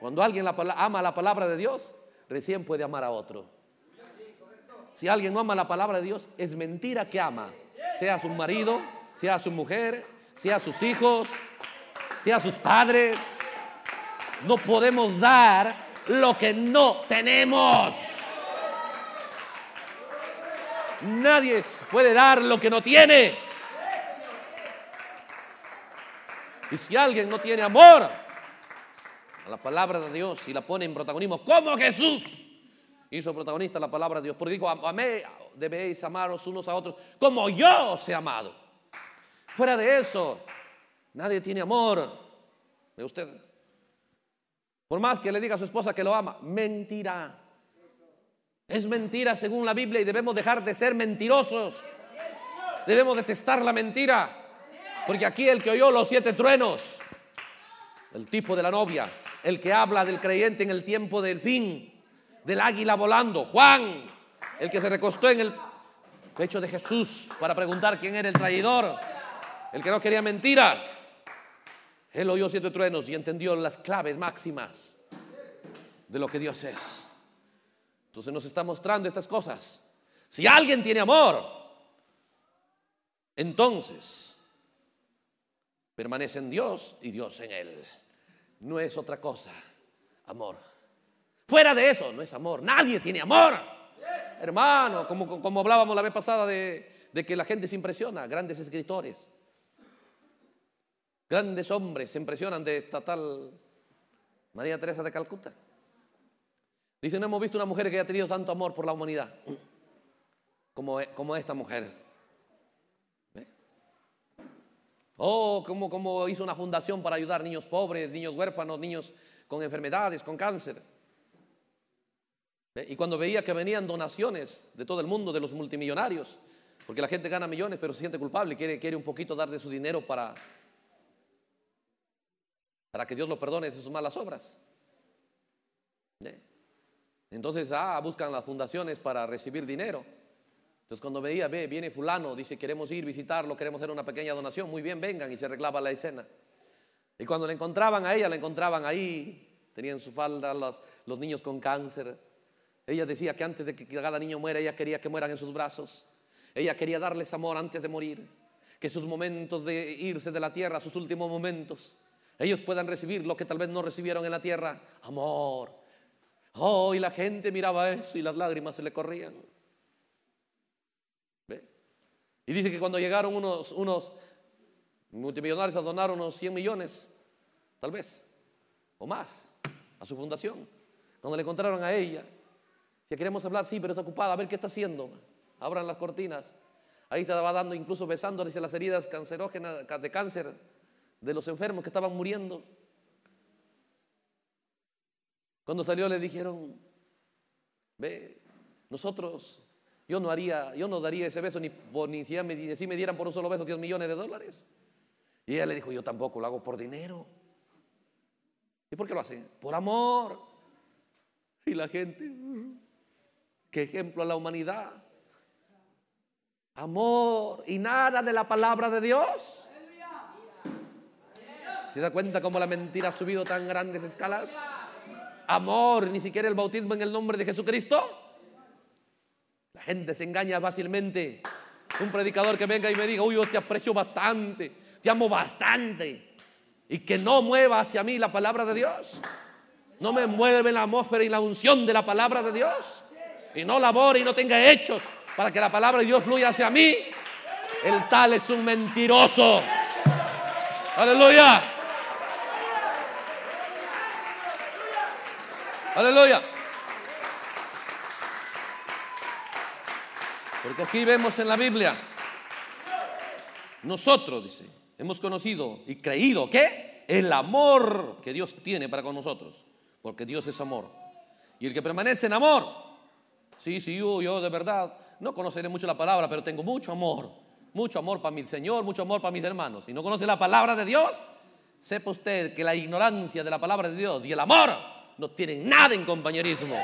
Cuando alguien ama la palabra de Dios, recién puede amar a otro. Si alguien no ama la palabra de Dios, es mentira que ama, sea su marido, sea su mujer, sea a sus hijos, sea a sus padres. No podemos dar lo que no tenemos. Nadie puede dar lo que no tiene. Y si alguien no tiene amor a la palabra de Dios y la pone en protagonismo, como Jesús hizo protagonista la palabra de Dios, porque dijo, amé, debéis amaros unos a otros, como yo os he amado. Fuera de eso, nadie tiene amor de usted. Por más que le diga a su esposa que lo ama, mentira. Es mentira según la Biblia y debemos dejar de ser mentirosos. Debemos detestar la mentira. Porque aquí el que oyó los siete truenos, el tipo de la novia, el que habla del creyente en el tiempo del fin, del águila volando, Juan, el que se recostó en el pecho de Jesús para preguntar quién era el traidor el que no quería mentiras, él oyó siete truenos y entendió las claves máximas de lo que Dios es. Entonces nos está mostrando estas cosas. Si alguien tiene amor, entonces permanece en Dios y Dios en él. No es otra cosa, amor. Fuera de eso, no es amor. Nadie tiene amor. Hermano, como, hablábamos la vez pasada de, de que la gente se impresiona, grandes escritores, Grandes hombres se impresionan de esta tal María Teresa de Calcuta. Dicen, no hemos visto una mujer que haya tenido tanto amor por la humanidad como, e, como esta mujer. Oh, como, hizo una fundación para ayudar niños pobres, niños huérfanos, niños con enfermedades, con cáncer. Y cuando veía que venían donaciones de todo el mundo, de los multimillonarios, porque la gente gana millones pero se siente culpable, quiere, quiere un poquito dar de su dinero para, para que Dios lo perdone de sus malas obras. ¿Eh? Entonces, ah, buscan las fundaciones para recibir dinero. Entonces, cuando veía, ve, viene fulano, dice, queremos ir, visitarlo, queremos hacer una pequeña donación, muy bien, vengan, y se arreglaba la escena. Y cuando le encontraban a ella, la encontraban ahí, tenían su falda los, los niños con cáncer. Ella decía que antes de que cada niño muera, ella quería que mueran en sus brazos. Ella quería darles amor antes de morir, que sus momentos de irse de la tierra, sus últimos momentos, ellos puedan recibir lo que tal vez no recibieron en la tierra, amor. Oh, y la gente miraba eso y las lágrimas se le corrían. ¿Ve? Y dice que cuando llegaron unos, unos multimillonarios a donar unos 100 millones, tal vez, o más, a su fundación. Cuando le encontraron a ella, si queremos hablar, sí, pero está ocupada, a ver qué está haciendo. Abran las cortinas. Ahí estaba dando, incluso besándole, dice, las heridas cancerógenas de cáncer de los enfermos que estaban muriendo. Cuando salió le dijeron, ve, nosotros, yo no haría, yo no daría ese beso ni, ni si, me, si me dieran por un solo beso 10 millones de dólares. Y ella le dijo, yo tampoco lo hago por dinero. ¿Y por qué lo hace? Por amor. Y la gente, mm, qué ejemplo a la humanidad. Amor y nada de la palabra de Dios. ¿Se da cuenta cómo la mentira ha subido tan grandes escalas? Amor, ni siquiera el bautismo en el nombre de Jesucristo. La gente se engaña fácilmente. Un predicador que venga y me diga, uy, yo te aprecio bastante, te amo bastante. Y que no mueva hacia mí la palabra de Dios. No me mueve la atmósfera y la unción de la palabra de Dios. Y no labore y no tenga hechos para que la palabra de Dios fluya hacia mí. El tal es un mentiroso. Aleluya. Aleluya. Porque aquí vemos en la Biblia, nosotros, dice, hemos conocido y creído que el amor que Dios tiene para con nosotros, porque Dios es amor. Y el que permanece en amor, sí, sí, yo, yo de verdad no conoceré mucho la palabra, pero tengo mucho amor, mucho amor para mi Señor, mucho amor para mis hermanos. Si no conoce la palabra de Dios, sepa usted que la ignorancia de la palabra de Dios y el amor no tienen nada en compañerismo.